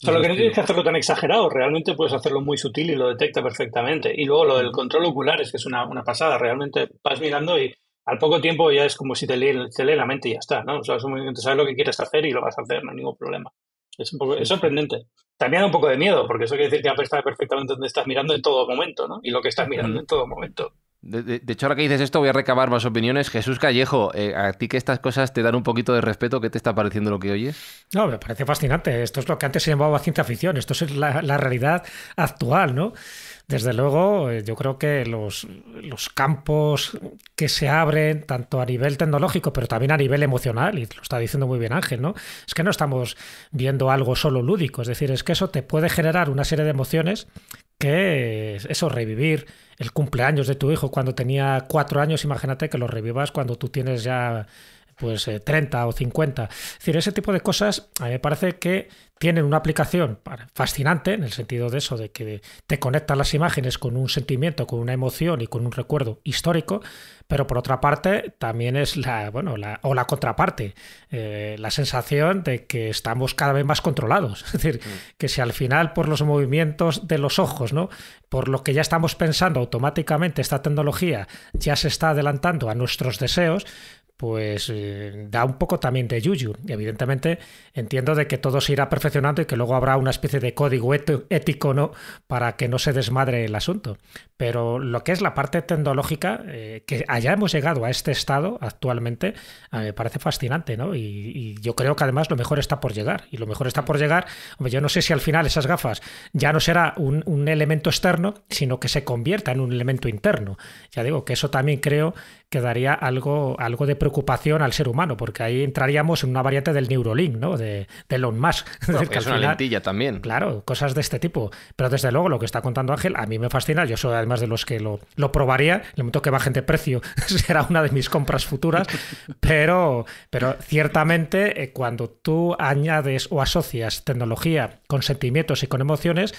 Speaker 5: o lo que no tienes que hacerlo tan exagerado, realmente puedes hacerlo muy sutil y lo detecta perfectamente. Y luego lo del control ocular es que es una, pasada, realmente vas mirando y al poco tiempo ya es como si te lee, la mente y ya está, O sea, es sabes lo que quieres hacer y lo vas a hacer, no hay ningún problema. Es, un poco, sorprendente. También da un poco de miedo, porque eso quiere decir que Apple está perfectamente donde estás mirando en todo momento, ¿no? Y lo que estás mirando mm. en
Speaker 4: todo momento.
Speaker 1: De, hecho, ahora que dices esto, voy a recabar más opiniones. Jesús Callejo, eh, ¿a ti que estas cosas te dan un poquito de respeto? ¿Qué te está pareciendo lo que oyes?
Speaker 4: No, me parece fascinante. Esto es lo que antes se llamaba ciencia ficción. Esto es la, la realidad actual, ¿no? Desde luego, eh, yo creo que los, los campos que se abren, tanto a nivel tecnológico, pero también a nivel emocional, y lo está diciendo muy bien Ángel, ¿no? Es que no estamos viendo algo solo lúdico, es decir, es que eso te puede generar una serie de emociones que eso, revivir el cumpleaños de tu hijo cuando tenía cuatro años, imagínate que lo revivas cuando tú tienes ya pues 30 eh, o 50. Es decir, ese tipo de cosas a mí me parece que tienen una aplicación fascinante en el sentido de eso, de que te conectan las imágenes con un sentimiento, con una emoción y con un recuerdo histórico, pero por otra parte también es la, bueno, la, o la contraparte, eh, la sensación de que estamos cada vez más controlados. Es decir, mm. que si al final por los movimientos de los ojos, ¿no? por lo que ya estamos pensando automáticamente, esta tecnología ya se está adelantando a nuestros deseos, pues eh, da un poco también de yuyu. Y evidentemente entiendo de que todo se irá perfeccionando y que luego habrá una especie de código ético ¿no? para que no se desmadre el asunto. Pero lo que es la parte tecnológica, eh, que allá hemos llegado a este estado actualmente, me parece fascinante, ¿no? Y, yo creo que además lo mejor está por llegar. Y lo mejor está por llegar, yo no sé si al final esas gafas ya no será un elemento externo, sino que se convierta en un elemento interno. Ya digo que eso también creo quedaría algo, algo de preocupación al ser humano, porque ahí entraríamos en una variante del Neurolink, ¿no? De, Elon Musk. <laughs> es, una lentilla
Speaker 1: también. Claro,
Speaker 4: cosas de este tipo. Pero desde luego lo que está contando Ángel a mí me fascina. Yo soy además de los que lo, probaría. En el momento que bajen de precio <laughs> será una de mis compras futuras. pero, pero ciertamente eh, cuando tú añades o asocias tecnología con sentimientos y con emociones,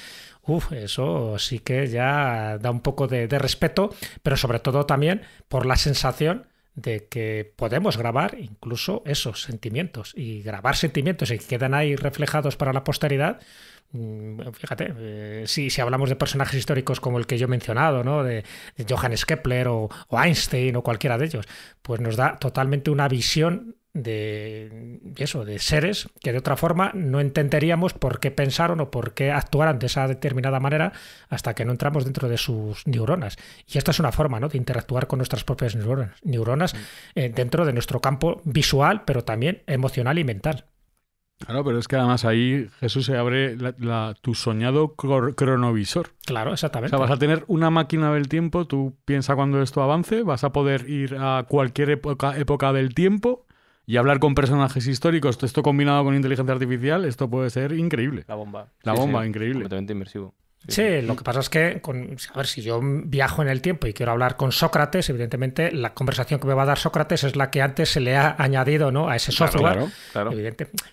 Speaker 4: Uf, eso sí que ya da un poco de, respeto, pero sobre todo también por la sensación de que podemos grabar incluso esos sentimientos y grabar sentimientos y que quedan ahí reflejados para la posteridad. Mm, fíjate, eh, si, hablamos de personajes históricos como el que yo he mencionado, ¿no? de, Johannes Kepler o, o, Einstein o cualquiera de ellos, pues nos da totalmente una visión de, eso, de seres que de otra forma no entenderíamos por qué pensaron o por qué actuaran de esa determinada manera hasta que no entramos dentro de sus neuronas. Y esta es una forma ¿no? de interactuar con nuestras propias neuronas, eh, dentro de nuestro campo visual, pero también emocional y mental.
Speaker 2: Claro, ah, pero es que además ahí Jesús se abre la, tu soñado cronovisor.
Speaker 4: Claro, exactamente. O sea, vas
Speaker 2: a tener una máquina del tiempo, tú piensa cuando esto avance, vas a poder ir a cualquier época, época del tiempo y hablar con personajes históricos, esto combinado con inteligencia artificial, esto puede ser increíble. La bomba. La bomba, increíble.
Speaker 1: Completamente inmersivo.
Speaker 4: Sí, lo que pasa es que, con, a ver, si yo viajo en el tiempo y quiero hablar con Sócrates, evidentemente la conversación que me va a dar Sócrates es la que antes se le ha añadido ¿no? a ese software. Claro, claro,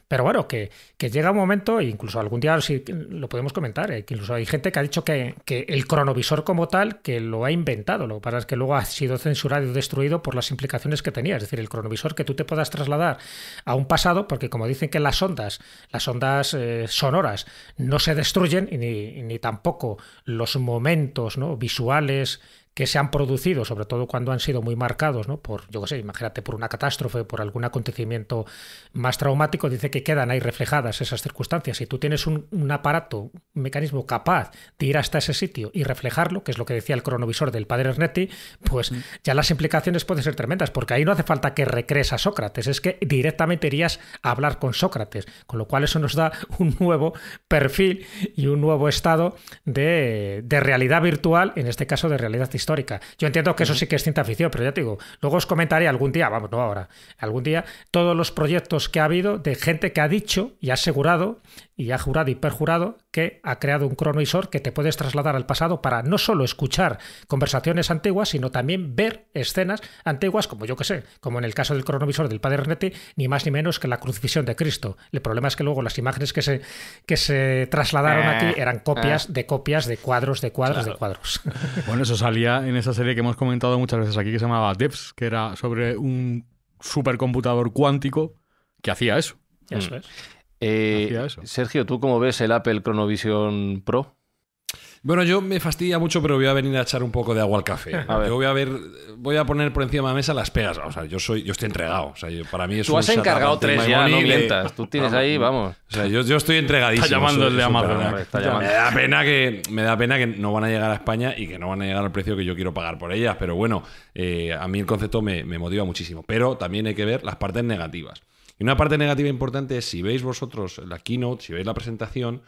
Speaker 4: Pero bueno, que, llega un momento, e incluso algún día lo podemos comentar, eh, que incluso hay gente que ha dicho que, el cronovisor como tal, que lo ha inventado, lo que pasa es que luego ha sido censurado y destruido por las implicaciones que tenía. Es decir, el cronovisor que tú te puedas trasladar a un pasado, porque como dicen que las ondas, las ondas eh, sonoras, no se destruyen ni, ni tampoco poco los momentos ¿no? visuales que se han producido, sobre todo cuando han sido muy marcados, ¿no? Por, yo qué sé, imagínate, por una catástrofe, por algún acontecimiento más traumático, dice que quedan ahí reflejadas esas circunstancias. Si tú tienes un, aparato, un mecanismo capaz de ir hasta ese sitio y reflejarlo, que es lo que decía el cronovisor del padre Ernetti, pues mm. ya las implicaciones pueden ser tremendas, porque ahí no hace falta que recrees a Sócrates, es que directamente irías a hablar con Sócrates, con lo cual eso nos da un nuevo perfil y un nuevo estado de, realidad virtual, en este caso de realidad histórica. Yo entiendo que eso sí que es ciencia afición pero ya te digo, luego os comentaré algún día, vamos, no ahora, algún día, todos los proyectos que ha habido de gente que ha dicho y ha asegurado y ha jurado y perjurado que ha creado un cronovisor que te puedes trasladar al pasado para no solo escuchar conversaciones antiguas, sino también ver escenas antiguas, como yo que sé, como en el caso del cronovisor del padre Renete, ni más ni menos que la crucifixión de Cristo. El problema es que luego las imágenes que se, que
Speaker 2: se trasladaron aquí eh, eran copias eh.
Speaker 4: de copias de cuadros, de cuadros, de cuadros. <laughs>
Speaker 2: Bueno, eso salía en esa serie que hemos comentado muchas veces aquí, que se llamaba Debs, que era sobre un supercomputador cuántico que hacía eso. Eso mm. Eh, Sergio, ¿tú cómo
Speaker 1: ves
Speaker 3: el Apple Chronovision Pro? Bueno, yo me fastidia mucho, pero voy a venir a echar un poco de agua al café. <laughs> yo voy a ver, voy a poner por encima de la mesa las pegas. O sea, yo soy, yo estoy entregado. para mí es Tú has encargado tres ya, no Tú tienes ahí, vamos. O sea, yo, estoy entregadísimo. Está llamando el de Amazon. Me da pena que me da pena que no van a llegar a España y que no van a llegar al precio que yo quiero pagar por ellas. Pero bueno, eh, a mí el concepto me, me motiva muchísimo. Pero también hay que ver las partes negativas. Y una parte negativa importante es si veis vosotros la keynote, si veis la presentación,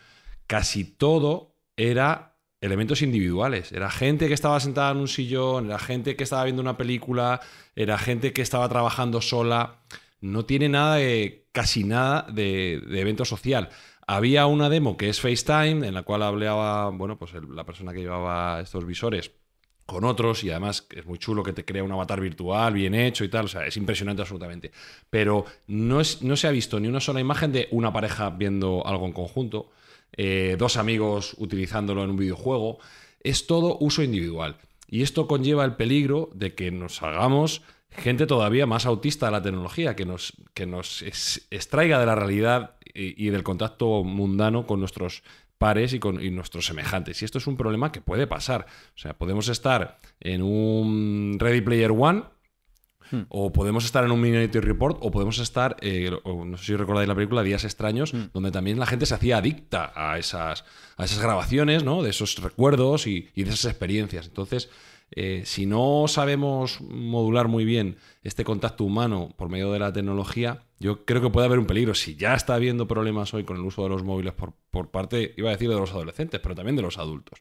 Speaker 3: casi todo era elementos individuales. Era gente que estaba sentada en un sillón, era gente que estaba viendo una película, era gente que estaba trabajando sola. No tiene nada de, casi nada de, evento social. Había una demo que es FaceTime, en la cual hablaba, bueno, pues la persona que llevaba estos visores con otros y además es muy chulo que te crea un avatar virtual bien hecho y tal, o sea, es impresionante absolutamente. Pero no, es, no se ha visto ni una sola imagen de una pareja viendo algo en conjunto, eh, dos amigos utilizándolo en un videojuego, es todo uso individual. Y esto conlleva el peligro de que nos hagamos gente todavía más autista de la tecnología, que nos, que nos extraiga de la realidad y del contacto mundano con nuestros pares y con nuestros semejantes. Y esto es un problema que puede pasar. O sea, podemos estar en un Ready Player One hmm. O podemos estar en un Minority Report, o podemos estar, eh, no sé si recordáis la película Días Extraños, hmm. donde también la gente se hacía adicta a esas, a esas grabaciones, ¿no? De esos recuerdos y, y de esas experiencias. Entonces, eh, si no sabemos modular muy bien este contacto humano por medio de la tecnología, yo creo que puede haber un peligro. Si ya está habiendo problemas hoy con el uso de los móviles por, parte, iba a decir, de los adolescentes, pero también de los adultos.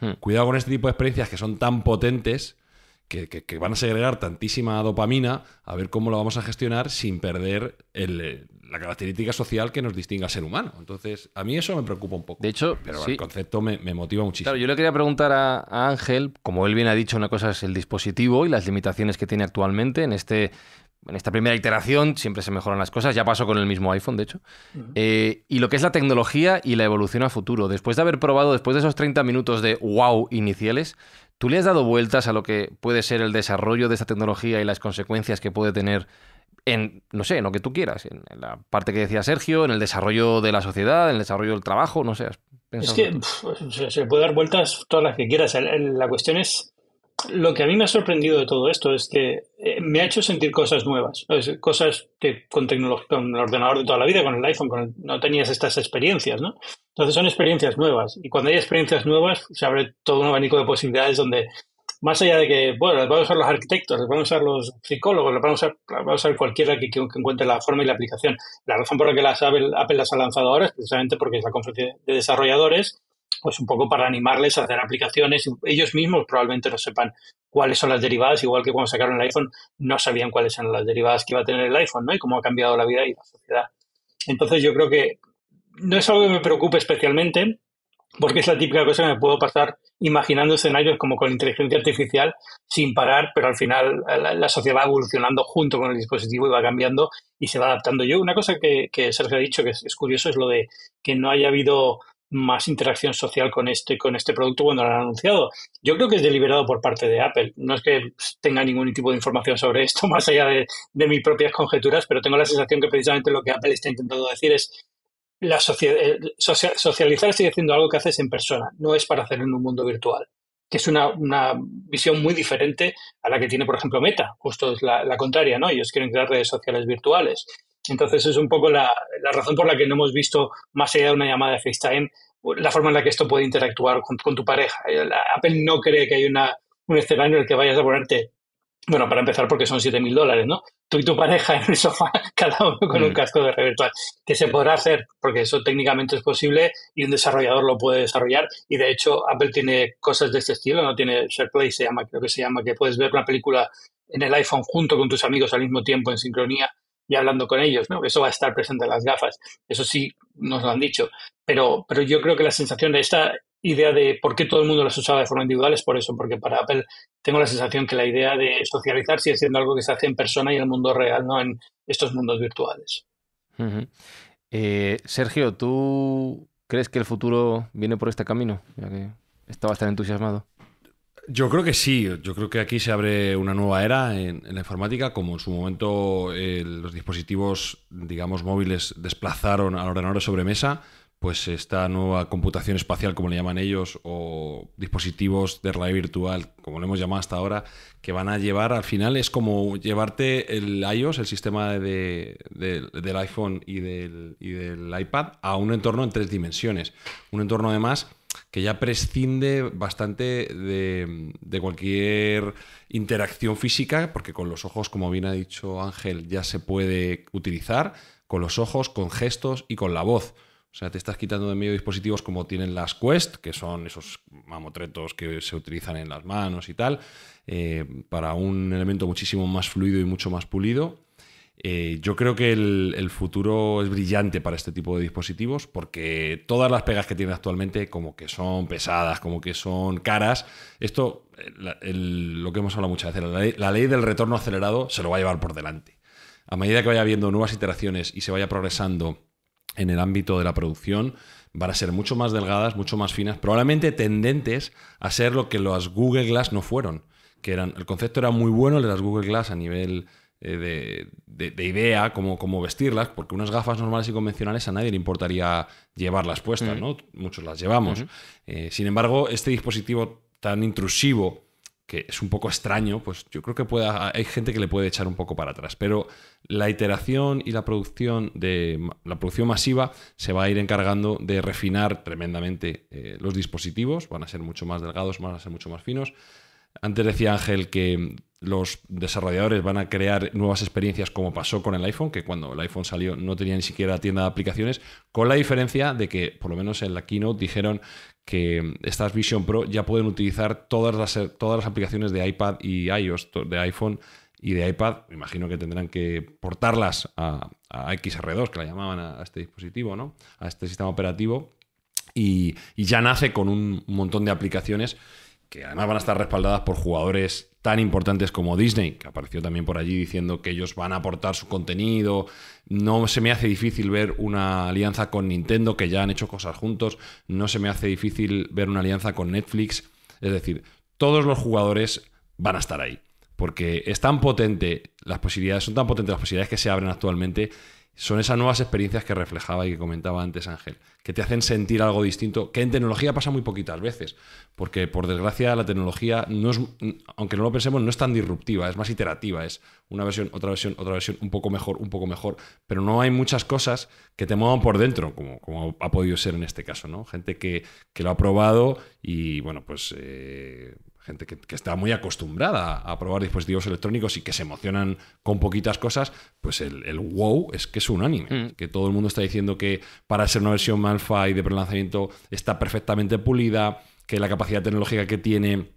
Speaker 3: Hmm. Cuidado con este tipo de experiencias que son tan potentes que, que, van a segregar tantísima dopamina, a ver cómo lo vamos a gestionar sin perder el, eh, la característica social que nos distinga al ser humano. Entonces, a mí eso me preocupa un poco. De hecho, pero el concepto me, motiva muchísimo. Claro,
Speaker 1: yo le quería preguntar a, Ángel, como él bien ha dicho, una cosa es el dispositivo y las limitaciones que tiene actualmente en este... En esta primera iteración siempre se mejoran las cosas, ya pasó con el mismo iPhone, de hecho. Eh, y lo que es la tecnología y la evolución a futuro. Después de haber probado, después de esos 30 minutos de wow iniciales, ¿tú le has dado vueltas a lo que puede ser el desarrollo de esta tecnología y las consecuencias que puede tener en, no sé, lo que tú quieras, en, la parte que decía Sergio, en el desarrollo de la sociedad, en el desarrollo del trabajo, no sé. Es que
Speaker 5: se puede dar vueltas todas las que quieras. La cuestión es, lo que a mí me ha sorprendido de todo esto es que eh, me ha hecho sentir cosas nuevas, cosas que con, con el ordenador de toda la vida, con el iPhone, con no tenías estas experiencias, ¿no? Entonces son experiencias nuevas y cuando hay experiencias nuevas se abre todo un abanico de posibilidades donde más allá de que, bueno, les van a usar los arquitectos, les van a usar los psicólogos, lo van a usar, a cualquiera que, encuentre la forma y la aplicación. La razón por la que las Apple, Apple las ha lanzado ahora es precisamente porque es la conferencia de desarrolladores, pues un poco para animarles a hacer aplicaciones. Ellos mismos probablemente no sepan cuáles son las derivadas, igual que cuando sacaron el iPhone no sabían cuáles eran las derivadas que iba a tener el iPhone, ¿no? Y cómo ha cambiado la vida y la sociedad. Entonces yo creo que no es algo que me preocupe especialmente, porque es la típica cosa que me puedo pasar imaginando escenarios como con inteligencia artificial sin parar, pero al final la, sociedad va evolucionando junto con el dispositivo y va cambiando y se va adaptando. Yo, una cosa que, que Sergio ha dicho que es, curioso es lo de que no haya habido más interacción social con este, con este producto cuando lo han anunciado. Yo creo que es deliberado por parte de Apple. No es que tenga ningún tipo de información sobre esto, <laughs> más allá de, de mis propias conjeturas, pero tengo la sensación que precisamente lo que Apple está intentando decir es la eh, socializar sigue haciendo algo que haces en persona, no es para hacer en un mundo virtual, que es una, visión muy diferente a la que tiene, por ejemplo, Meta, justo es la, contraria, ¿no? Ellos quieren crear redes sociales virtuales. Entonces es un poco la, razón por la que no hemos visto más allá de una llamada de FaceTime la forma en la que esto puede interactuar con, con tu pareja. Eh, Apple no cree que hay una, un escenario en el que vayas a ponerte bueno, para empezar, porque son 7.000 mil dólares, ¿no? Tú y tu pareja en el sofá, <laughs> cada uno con un mm. casco de realidad que se podrá hacer, porque eso técnicamente es posible y un desarrollador lo puede desarrollar. Y de hecho, Apple tiene cosas de este estilo, ¿no? Tiene SharePlay, se llama, creo que se llama, que puedes ver una película en el iPhone junto con tus amigos al mismo tiempo en sincronía y hablando con ellos, ¿no? Eso va a estar presente en las gafas, eso sí nos lo han dicho, pero, pero yo creo que la sensación de esta idea de por qué todo el mundo las usaba de forma individual es por eso, porque para Apple tengo la sensación que la idea de socializar sigue siendo algo que se hace en persona y en el mundo real, no en estos mundos virtuales.
Speaker 1: Eh, Sergio, ¿tú crees que el futuro viene por este camino? Ya que estaba tan entusiasmado.
Speaker 3: Yo creo que sí, yo creo que aquí se abre una nueva era en, la informática, como en su momento los dispositivos, digamos, móviles desplazaron al ordenador sobre sobremesa, pues esta nueva computación espacial, como le llaman ellos, o dispositivos de realidad virtual, como lo hemos llamado hasta ahora, que van a llevar al final es como llevarte el iOS, el sistema del iPhone y del, y del iPad, a un entorno en tres dimensiones. Un entorno además que ya prescinde bastante de, cualquier interacción física, porque con los ojos, como bien ha dicho Ángel, ya se puede utilizar, con los ojos, con gestos y con la voz. O sea, te estás quitando de medio dispositivos como tienen las Quest, que son esos mamotretos que se utilizan en las manos y tal, eh, para un elemento muchísimo más fluido y mucho más pulido. Eh, yo creo que el, futuro es brillante para este tipo de dispositivos porque todas las pegas que tiene actualmente como que son pesadas, como que son caras. Esto, eh, lo que hemos hablado muchas veces, la ley, del retorno acelerado se lo va a llevar por delante. A medida que vaya habiendo nuevas iteraciones y se vaya progresando en el ámbito de la producción, van a ser mucho más delgadas, mucho más finas, probablemente tendentes a ser lo que las Google Glass no fueron, que eran, el concepto era muy bueno el de las Google Glass a nivel eh, de, idea, cómo, cómo, vestirlas, porque unas gafas normales y convencionales a nadie le importaría llevarlas puestas, ¿no? Muchos las llevamos. Eh, sin embargo, este dispositivo tan intrusivo, que es un poco extraño, pues yo creo que pueda, hay gente que le puede echar un poco para atrás, pero la iteración y la producción de la producción masiva se va a ir encargando de refinar tremendamente eh, los dispositivos, van a ser mucho más delgados, van a ser mucho más finos antes decía Ángel que los desarrolladores van a crear nuevas experiencias como pasó con el iPhone, que cuando el iPhone salió no tenía ni siquiera tienda de aplicaciones, con la diferencia de que por lo menos en la keynote dijeron que estas Vision Pro ya pueden utilizar todas las, todas las aplicaciones de iPad y iOS, de iPhone y de iPad. Me imagino que tendrán que portarlas a, XR2, que la llamaban a, este dispositivo, ¿no? A este sistema operativo. Y, y, ya nace con un montón de aplicaciones que además van a estar respaldadas por jugadores tan importantes como Disney, que apareció también por allí diciendo que ellos van a aportar su contenido. No se me hace difícil ver una alianza con Nintendo, que ya han hecho cosas juntos. No se me hace difícil ver una alianza con Netflix. Es decir, todos los jugadores van a estar ahí. Porque es tan potente las posibilidades, son tan potentes las posibilidades que se abren actualmente son esas nuevas experiencias que reflejaba y que comentaba antes Ángel, que te hacen sentir algo distinto, que en tecnología pasa muy poquitas veces, porque por desgracia la tecnología no es, aunque no lo pensemos, no es tan disruptiva, es más iterativa, es una versión, otra versión, otra versión, un poco mejor, un poco mejor, pero no hay muchas cosas que te muevan por dentro, como, como ha podido ser en este caso, ¿no? Gente que, lo ha probado y, bueno, pues... Eh, gente que, está muy acostumbrada a probar dispositivos electrónicos y que se emocionan con poquitas cosas, pues el, wow es que es unánime. Mm. Que todo el mundo está diciendo que para ser una versión alfa y de prelanzamiento está perfectamente pulida, que la capacidad tecnológica que tiene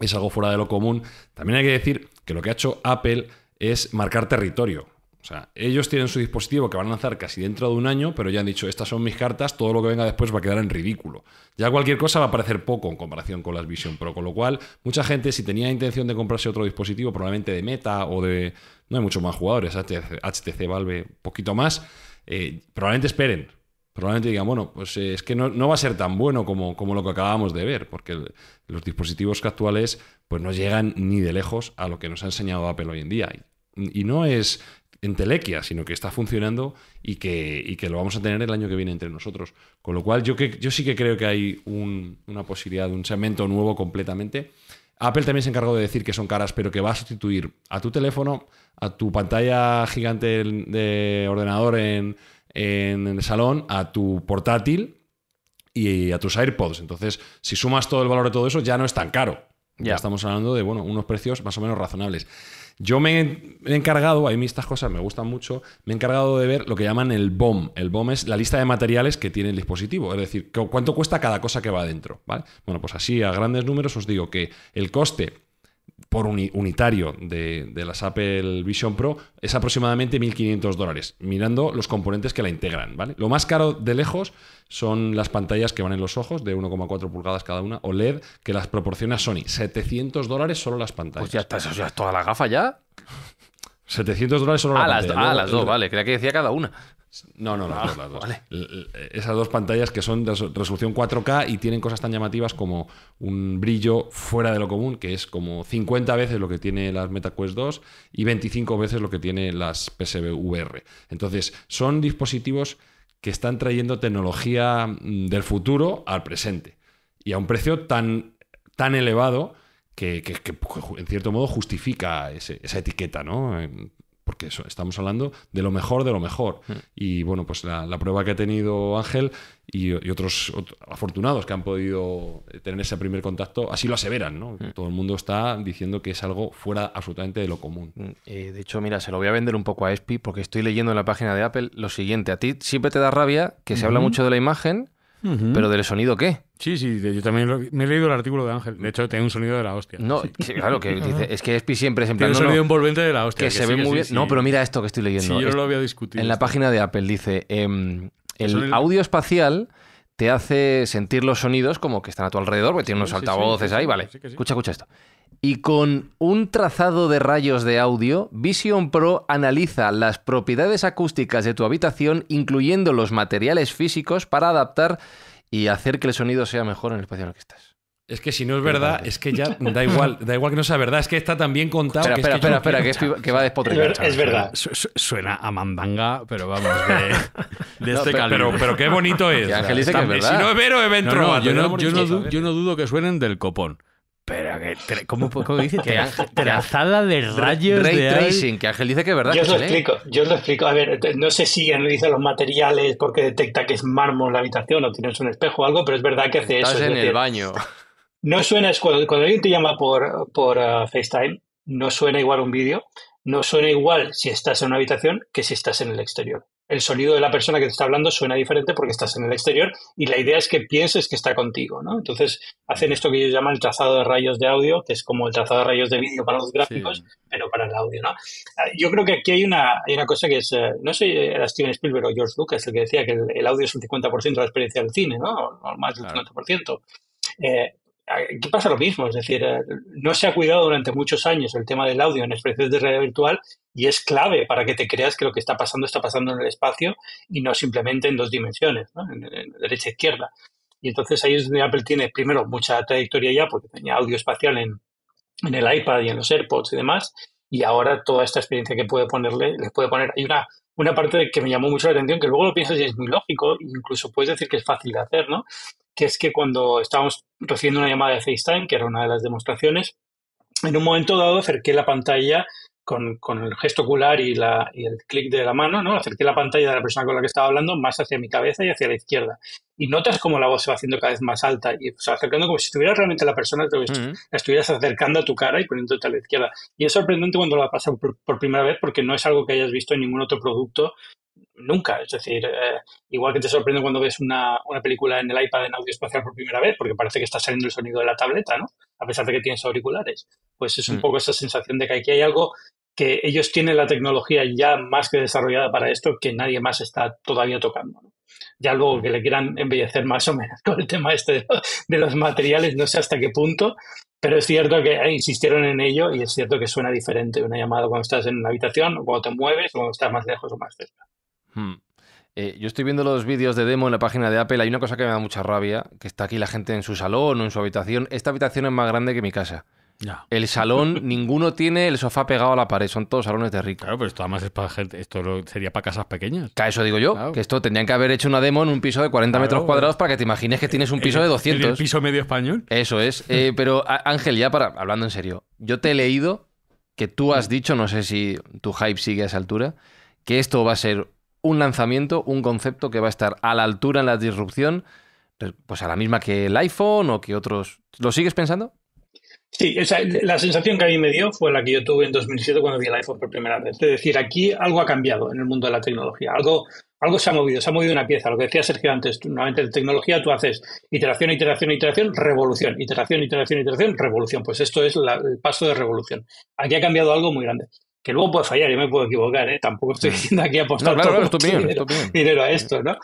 Speaker 3: es algo fuera de lo común. También hay que decir que lo que ha hecho Apple es marcar territorio. O sea, ellos tienen su dispositivo que van a lanzar casi dentro de un año, pero ya han dicho, estas son mis cartas, todo lo que venga después va a quedar en ridículo. Ya cualquier cosa va a parecer poco en comparación con las Vision Pro, con lo cual mucha gente si tenía intención de comprarse otro dispositivo, probablemente de Meta o de... No hay muchos más jugadores, HTC, Valve, poquito más, eh, probablemente esperen. Probablemente digan, bueno, pues eh, es que no, va a ser tan bueno como, como lo que acabamos de ver, porque los dispositivos actuales pues no llegan ni de lejos a lo que nos ha enseñado Apple hoy en día. y no es en telequia, sino que está funcionando y que, y que lo vamos a tener el año que viene entre nosotros. Con lo cual, yo, que, yo sí que creo que hay una posibilidad de un segmento nuevo completamente. Apple también se encargó de decir que son caras, pero que va a sustituir a tu teléfono, a tu pantalla gigante de ordenador en, el salón, a tu portátil y a tus AirPods. Entonces, si sumas todo el valor de todo eso, ya no es tan caro. Ya, ya estamos hablando de bueno, unos precios más o menos razonables. Yo me he encargado, a mí estas cosas me gustan mucho, me he encargado de ver lo que llaman el BOM. El BOM es la lista de materiales que tiene el dispositivo, es decir, cuánto cuesta cada cosa que va adentro. ¿vale? Bueno, pues así a grandes números os digo que el coste por unitario de, las Apple Vision Pro es aproximadamente 1.500 dólares, mirando los componentes que la integran. ¿vale? Lo más caro de lejos son las pantallas que van en los ojos, de 1,4 pulgadas cada una, o OLED, que las proporciona Sony. 700 dólares solo las pantallas. Pues ya está, eso ya toda la gafa ya. 700 dólares solo las, pantallas a las dos, vale.
Speaker 1: Creía que decía cada una. No, no, no, ah,
Speaker 3: eh, Esas dos pantallas que son de resolución 4K y tienen cosas tan llamativas como un brillo fuera de lo común, que es como 50 veces lo que tiene las MetaQuest 2 y 25 veces lo que tiene las PSVR. Entonces, son dispositivos que están trayendo tecnología mm, del futuro al presente y a un precio tan, tan elevado que, en cierto modo justifica esa etiqueta, ¿no? porque eso, estamos hablando de lo mejor de lo mejor. Hmm. Y bueno, pues la, prueba que ha tenido Ángel y, otros, afortunados que han podido eh, tener ese primer contacto, así lo aseveran, ¿no? Hmm. Todo el mundo está diciendo que es algo fuera absolutamente de lo común. Hmm. Eh, de hecho, mira, se lo voy a vender un poco a Espi porque estoy
Speaker 1: leyendo en la página de Apple lo siguiente. A ti siempre te da rabia que se habla mucho de la imagen ¿Pero del sonido qué? Sí, sí, yo también lo,
Speaker 2: me he leído el artículo de Ángel. De hecho, tiene
Speaker 1: un sonido de la hostia. No,
Speaker 2: claro, que <laughs> dice, es que Espi siempre es en Tiene un sonido envolvente de la hostia. Que, se ve muy bien. no, pero mira esto que estoy leyendo. Sí, yo lo
Speaker 1: había discutido. En la página de Apple dice: em, el audio espacial te hace sentir los sonidos como que están a tu alrededor, porque tiene unos altavoces ahí, vale. Escucha, escucha esto. Y con un trazado de rayos de audio, Vision Pro analiza las propiedades acústicas de tu habitación, incluyendo los materiales físicos, para adaptar y hacer que el sonido sea mejor en el espacio en el que estás.
Speaker 3: Es que si no es verdad, es que ya da igual, da igual que no sea verdad, es que está tan bien contado. Espera, espera, es espera, que,
Speaker 2: es, va a Es, verdad. suena a mandanga, pero vamos, de, <laughs> este pero, pero, qué bonito es. es verdad. Si no es vero, es no, yo, no dudo que suenen del copón. Pero que, <laughs> ¿cómo, dices dice? Trazada de rayos. Ray tracing, que Ángel dice que es verdad. Yo os lo ¿eh? explico, yo
Speaker 5: os lo explico. A ver, no sé si analiza los materiales porque detecta que es mármol la habitación o tienes un espejo o algo, pero es verdad que hace eso. Estás en el baño. No suena, cuando, cuando alguien te llama por, por eh, FaceTime, no suena igual un vídeo, no suena igual si estás en una habitación que si estás en el exterior. El sonido de la persona que te está hablando suena diferente porque estás en el exterior y la idea es que pienses que está contigo, ¿no? Entonces hacen esto que ellos llaman el trazado de rayos de audio, que es como el trazado de rayos de vídeo para los gráficos, pero para el audio, ¿no? Ah, yo creo que aquí hay una, una cosa que es, eh, no sé, era Steven Spielberg o George Lucas el que decía que el, audio es un 50% de la experiencia del cine, ¿no? O más del 50%. ¿Qué pasa lo mismo, es decir, eh, no se ha cuidado durante muchos años el tema del audio en experiencias de realidad virtual y es clave para que te creas que lo que está pasando está pasando en el espacio y no simplemente en dos dimensiones, ¿no? en, derecha e izquierda. Y entonces ahí es donde Apple tiene primero mucha trayectoria ya porque tenía audio espacial en, en el iPad y en los AirPods y demás y ahora toda esta experiencia que puede ponerle, les puede poner. Hay una, una parte que me llamó mucho la atención, que luego lo piensas y es muy lógico, incluso puedes decir que es fácil de hacer, ¿no? que es que cuando estábamos recibiendo una llamada de FaceTime, que era una de las demostraciones, en un momento dado acerqué la pantalla con, el gesto ocular y, el clic de la mano, ¿no? Acerqué la pantalla de la persona con la que estaba hablando más hacia mi cabeza y hacia la izquierda. Y notas como la voz se va haciendo cada vez más alta y se acercando como si estuvieras realmente la persona, estuvieras acercando a tu cara y poniéndote a la izquierda. Y es sorprendente cuando la pasas por, por primera vez porque no es algo que hayas visto en ningún otro producto nunca. Es decir, eh, igual que te sorprende cuando ves una, película en el iPad en audio espacial por primera vez, porque parece que está saliendo el sonido de la tableta, ¿no? A pesar de que tienes auriculares. Pues es un mm. poco esa sensación de que aquí hay algo que ellos tienen la tecnología ya más que desarrollada para esto que nadie más está todavía tocando. Ya luego mm. que le quieran embellecer más o menos <laughs> con el tema este de, los materiales, no sé hasta qué punto, pero es cierto que eh, insistieron en ello y es cierto que suena diferente una llamada cuando estás en una habitación, o cuando te mueves, o cuando estás más lejos o
Speaker 2: más cerca.
Speaker 1: Hmm. Eh, yo estoy viendo los vídeos de demo en la página de Apple. Hay una cosa que me da mucha rabia, que está aquí la gente en su salón o en su habitación. Esta habitación es más grande que mi casa. El salón, <laughs> ninguno tiene el sofá pegado a la pared, son todos salones de rico. Claro, pero esto además es para gente, esto sería para casas pequeñas. Claro, eso digo yo, que esto tendrían que haber hecho una demo en un piso de 40 metros cuadrados para que te imagines que tienes un eh, piso de 200. Eh, el piso
Speaker 2: medio español.
Speaker 1: Eso es. <laughs> pero Ángel, ya para, hablando en serio, yo te he leído que tú has dicho, no sé si tu hype sigue a esa altura, que esto va a ser un lanzamiento, un concepto que va a estar a la altura en la disrupción, eh, pues a la misma que el iPhone o que otros. ¿Lo sigues pensando? Sí,
Speaker 5: la sensación que a mí me dio fue la que yo tuve en 2007 cuando vi el iPhone por primera vez. Es decir, aquí algo ha cambiado en el mundo de la tecnología, algo, algo se ha movido, se ha movido una pieza. Lo que decía Sergio antes, normalmente de tecnología tú haces iteración, iteración, iteración, revolución, iteración, iteración, iteración, revolución. Pues esto es el paso de revolución. Aquí ha cambiado algo muy grande que luego puede fallar, yo me puedo equivocar, ¿eh? tampoco estoy mm. diciendo aquí apostar todo dinero, a esto, ¿no?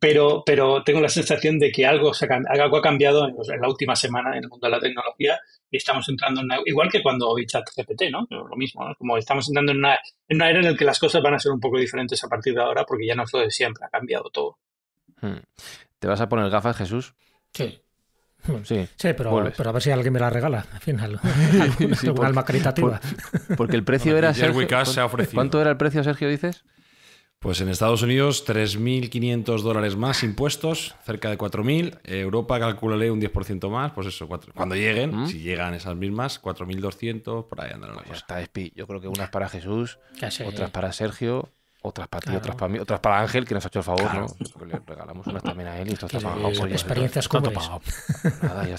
Speaker 5: Pero, pero tengo la sensación de que algo, se ha, cambiado en, la última semana en el mundo de la tecnología y estamos entrando en una, igual que cuando vi GPT ¿no? lo mismo, ¿no? Como estamos entrando en una, en una era en la que las cosas van a ser un poco diferentes a partir de ahora porque ya no es lo de siempre, ha cambiado todo.
Speaker 1: Hmm. ¿Te vas a poner gafas, Jesús? Sí sí,
Speaker 4: pero, pero a ver si alguien me la regala, al final. con <laughs> alma caritativa. porque el precio era. Sergio, ¿cuánto,
Speaker 3: era el precio, Sergio, dices? Pues en Estados Unidos 3.500 dólares más impuestos, cerca de 4.000. Europa calculale un 10% más, pues eso, cuando lleguen, ¿Mm? si llegan esas mismas, 4.200, por ahí andan los pues Está, yo creo que unas para Jesús, otras para Sergio otras
Speaker 1: para ti, otras para mí, otras para Ángel, que nos ha hecho el favor, ¿no? Le regalamos unas también a él y esto está pagado por Experiencias como Nada,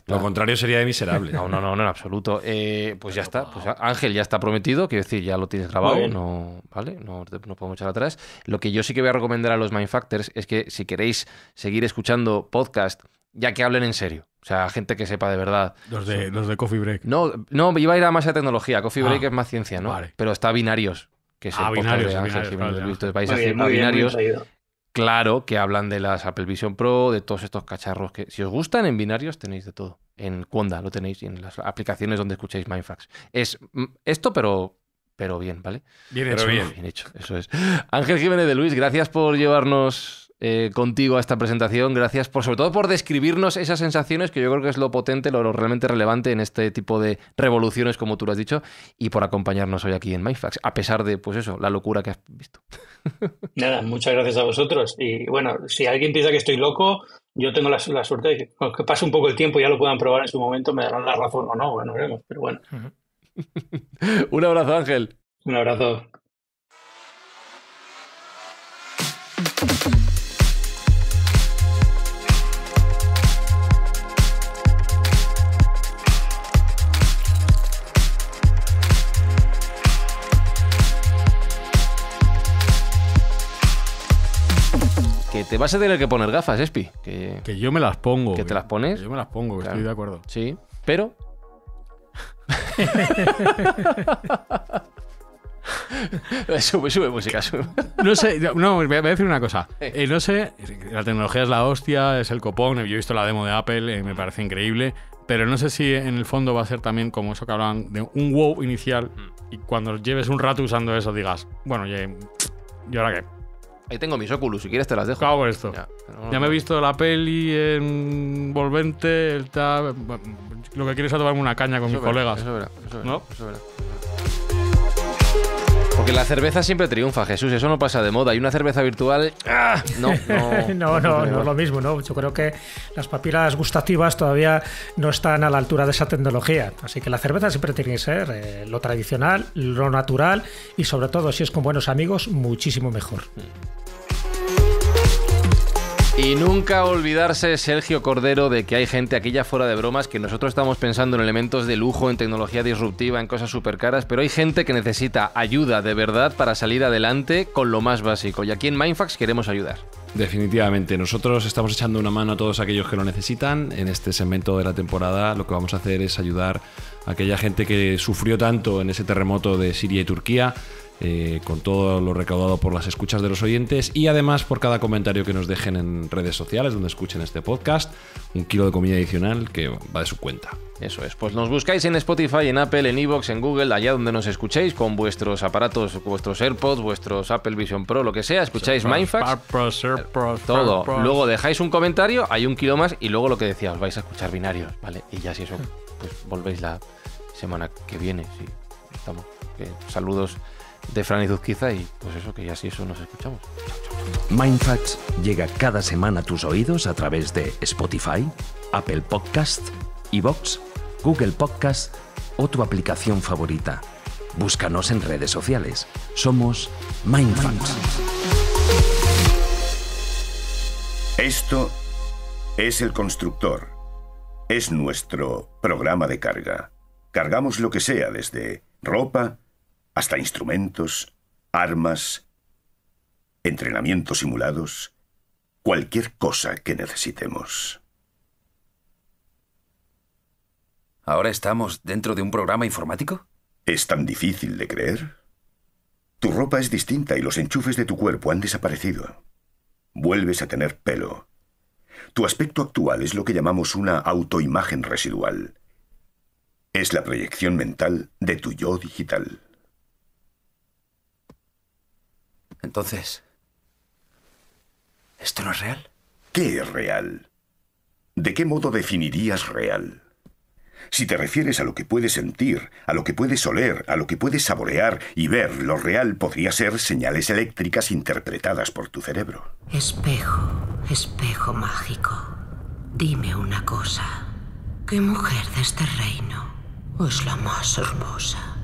Speaker 1: Lo contrario sería de miserable. No, no, no, en absoluto. Eh, pues ya está. Pues Ángel ya está prometido, quiero decir, ya lo tienes grabado, no, ¿vale? No, no podemos echar atrás. Lo que yo sí que voy a recomendar a los factors es que si queréis seguir escuchando podcast, ya que hablen en serio. O sea, gente que sepa de verdad. Los de, los de Coffee Break. No, no, iba a ir a más a tecnología. Coffee ah, Break es más ciencia, ¿no? Pero está binarios que es el binarios, de Ángel Jiménez de País, binarios. Claro, que hablan de las Apple Vision Pro, de todos estos cacharros que si os gustan en binarios tenéis de todo. En Conda lo tenéis y en las aplicaciones donde escucháis Mindfax. Es mm, esto, pero pero bien, ¿vale? bien hecho, eso es. Ángel Jiménez de Luis, gracias por llevarnos eh, contigo a esta presentación. Gracias por, sobre todo, por describirnos esas sensaciones, que yo creo que es lo potente, lo, realmente relevante en este tipo de revoluciones, como tú lo has dicho, y por acompañarnos hoy aquí en MyFax, a pesar de, pues eso, la locura que has visto.
Speaker 5: <laughs> Nada, muchas gracias a vosotros. Y bueno, si alguien piensa que estoy loco, yo tengo la, suerte de que, que pase un poco el tiempo y ya lo puedan probar en su momento, me darán la razón o no, bueno, veremos, pero bueno.
Speaker 2: <laughs> un abrazo, Ángel. Un abrazo.
Speaker 1: te vas a tener que poner gafas, Espi. Que, yo me las pongo. Que te las pones. yo me las pongo, estoy de acuerdo. Sí, pero... <laughs>
Speaker 2: <laughs> sube, sube música, sube. No sé, no, voy a decir una cosa. Eh, no sé, la tecnología es la hostia, es el copón. Yo he visto la demo de Apple, eh, me parece increíble. Pero no sé si en el fondo va a ser también como eso que hablaban de un wow inicial. Mm. Y cuando lleves un rato usando eso, digas, bueno, ¿y ahora qué? Ahí tengo mis Oculus, si quieres te las dejo. Cago esto. Ya, me he visto la peli envolvente, el tab... Lo que quieres es tomarme una caña con mis colegas. Eso verá, eso
Speaker 1: Porque la cerveza siempre triunfa, Jesús, eso no pasa de moda. Y una cerveza virtual, ¡ah! <laughs> no, no, no, no, es lo
Speaker 4: mismo, ¿no? Yo creo que las papilas gustativas todavía no están a la altura de esa tecnología. Así que la cerveza siempre tiene que ser eh, lo tradicional, lo natural y sobre todo si es con buenos amigos, muchísimo mejor.
Speaker 1: Mm. Y nunca olvidarse, Sergio Cordero, de que hay gente aquí ya fuera de bromas, que nosotros estamos pensando en elementos de lujo, en tecnología disruptiva, en cosas súper caras, pero hay gente que necesita ayuda de verdad para salir adelante con lo más básico. Y aquí en Mindfax queremos ayudar.
Speaker 3: Definitivamente, nosotros estamos echando una mano a todos aquellos que lo necesitan. En este segmento de la temporada lo que vamos a hacer es ayudar a aquella gente que sufrió tanto en ese terremoto de Siria y Turquía eh, con todo lo recaudado por las escuchas de los oyentes y además por cada comentario que nos dejen en redes sociales donde escuchen este podcast, un kilo de comida adicional que va de su cuenta. Eso es,
Speaker 1: pues nos buscáis en Spotify, en Apple, en Evox, en Google, allá donde nos escuchéis, con vuestros aparatos, vuestros AirPods, vuestros Apple Vision Pro, lo que sea, escucháis Mindfax,
Speaker 2: todo. Luego
Speaker 1: dejáis un comentario, hay un kilo más y luego lo que decía, os vais a escuchar binarios, ¿vale? Y ya si eso, pues volvéis la semana que viene, Estamos. saludos de Fran Zuzquiza y pues eso, que ya si eso nos escuchamos.
Speaker 3: Mindfacts llega cada semana a tus oídos a través de Spotify, Apple Podcast, Evox, Google Podcast o tu aplicación favorita. Búscanos en redes sociales. Somos Mindfacts.
Speaker 6: Esto es el constructor. Es nuestro programa de carga. Cargamos lo que sea desde ropa, hasta instrumentos, armas, entrenamientos simulados, cualquier cosa que necesitemos. ¿Ahora estamos dentro de un programa informático? ¿Es tan difícil de creer? Tu ropa es distinta y los enchufes de tu cuerpo han desaparecido. Vuelves a tener pelo. Tu aspecto actual es lo que llamamos una autoimagen residual. Es la proyección mental de tu yo digital. Entonces, ¿esto no es real? ¿Qué es real? ¿De qué modo definirías real? Si te refieres a lo que puedes sentir, a lo que puedes oler, a lo que puedes saborear y ver, lo real podría ser señales eléctricas interpretadas por tu cerebro.
Speaker 2: Espejo, espejo mágico. Dime
Speaker 6: una cosa. ¿Qué mujer de este reino es la más hermosa?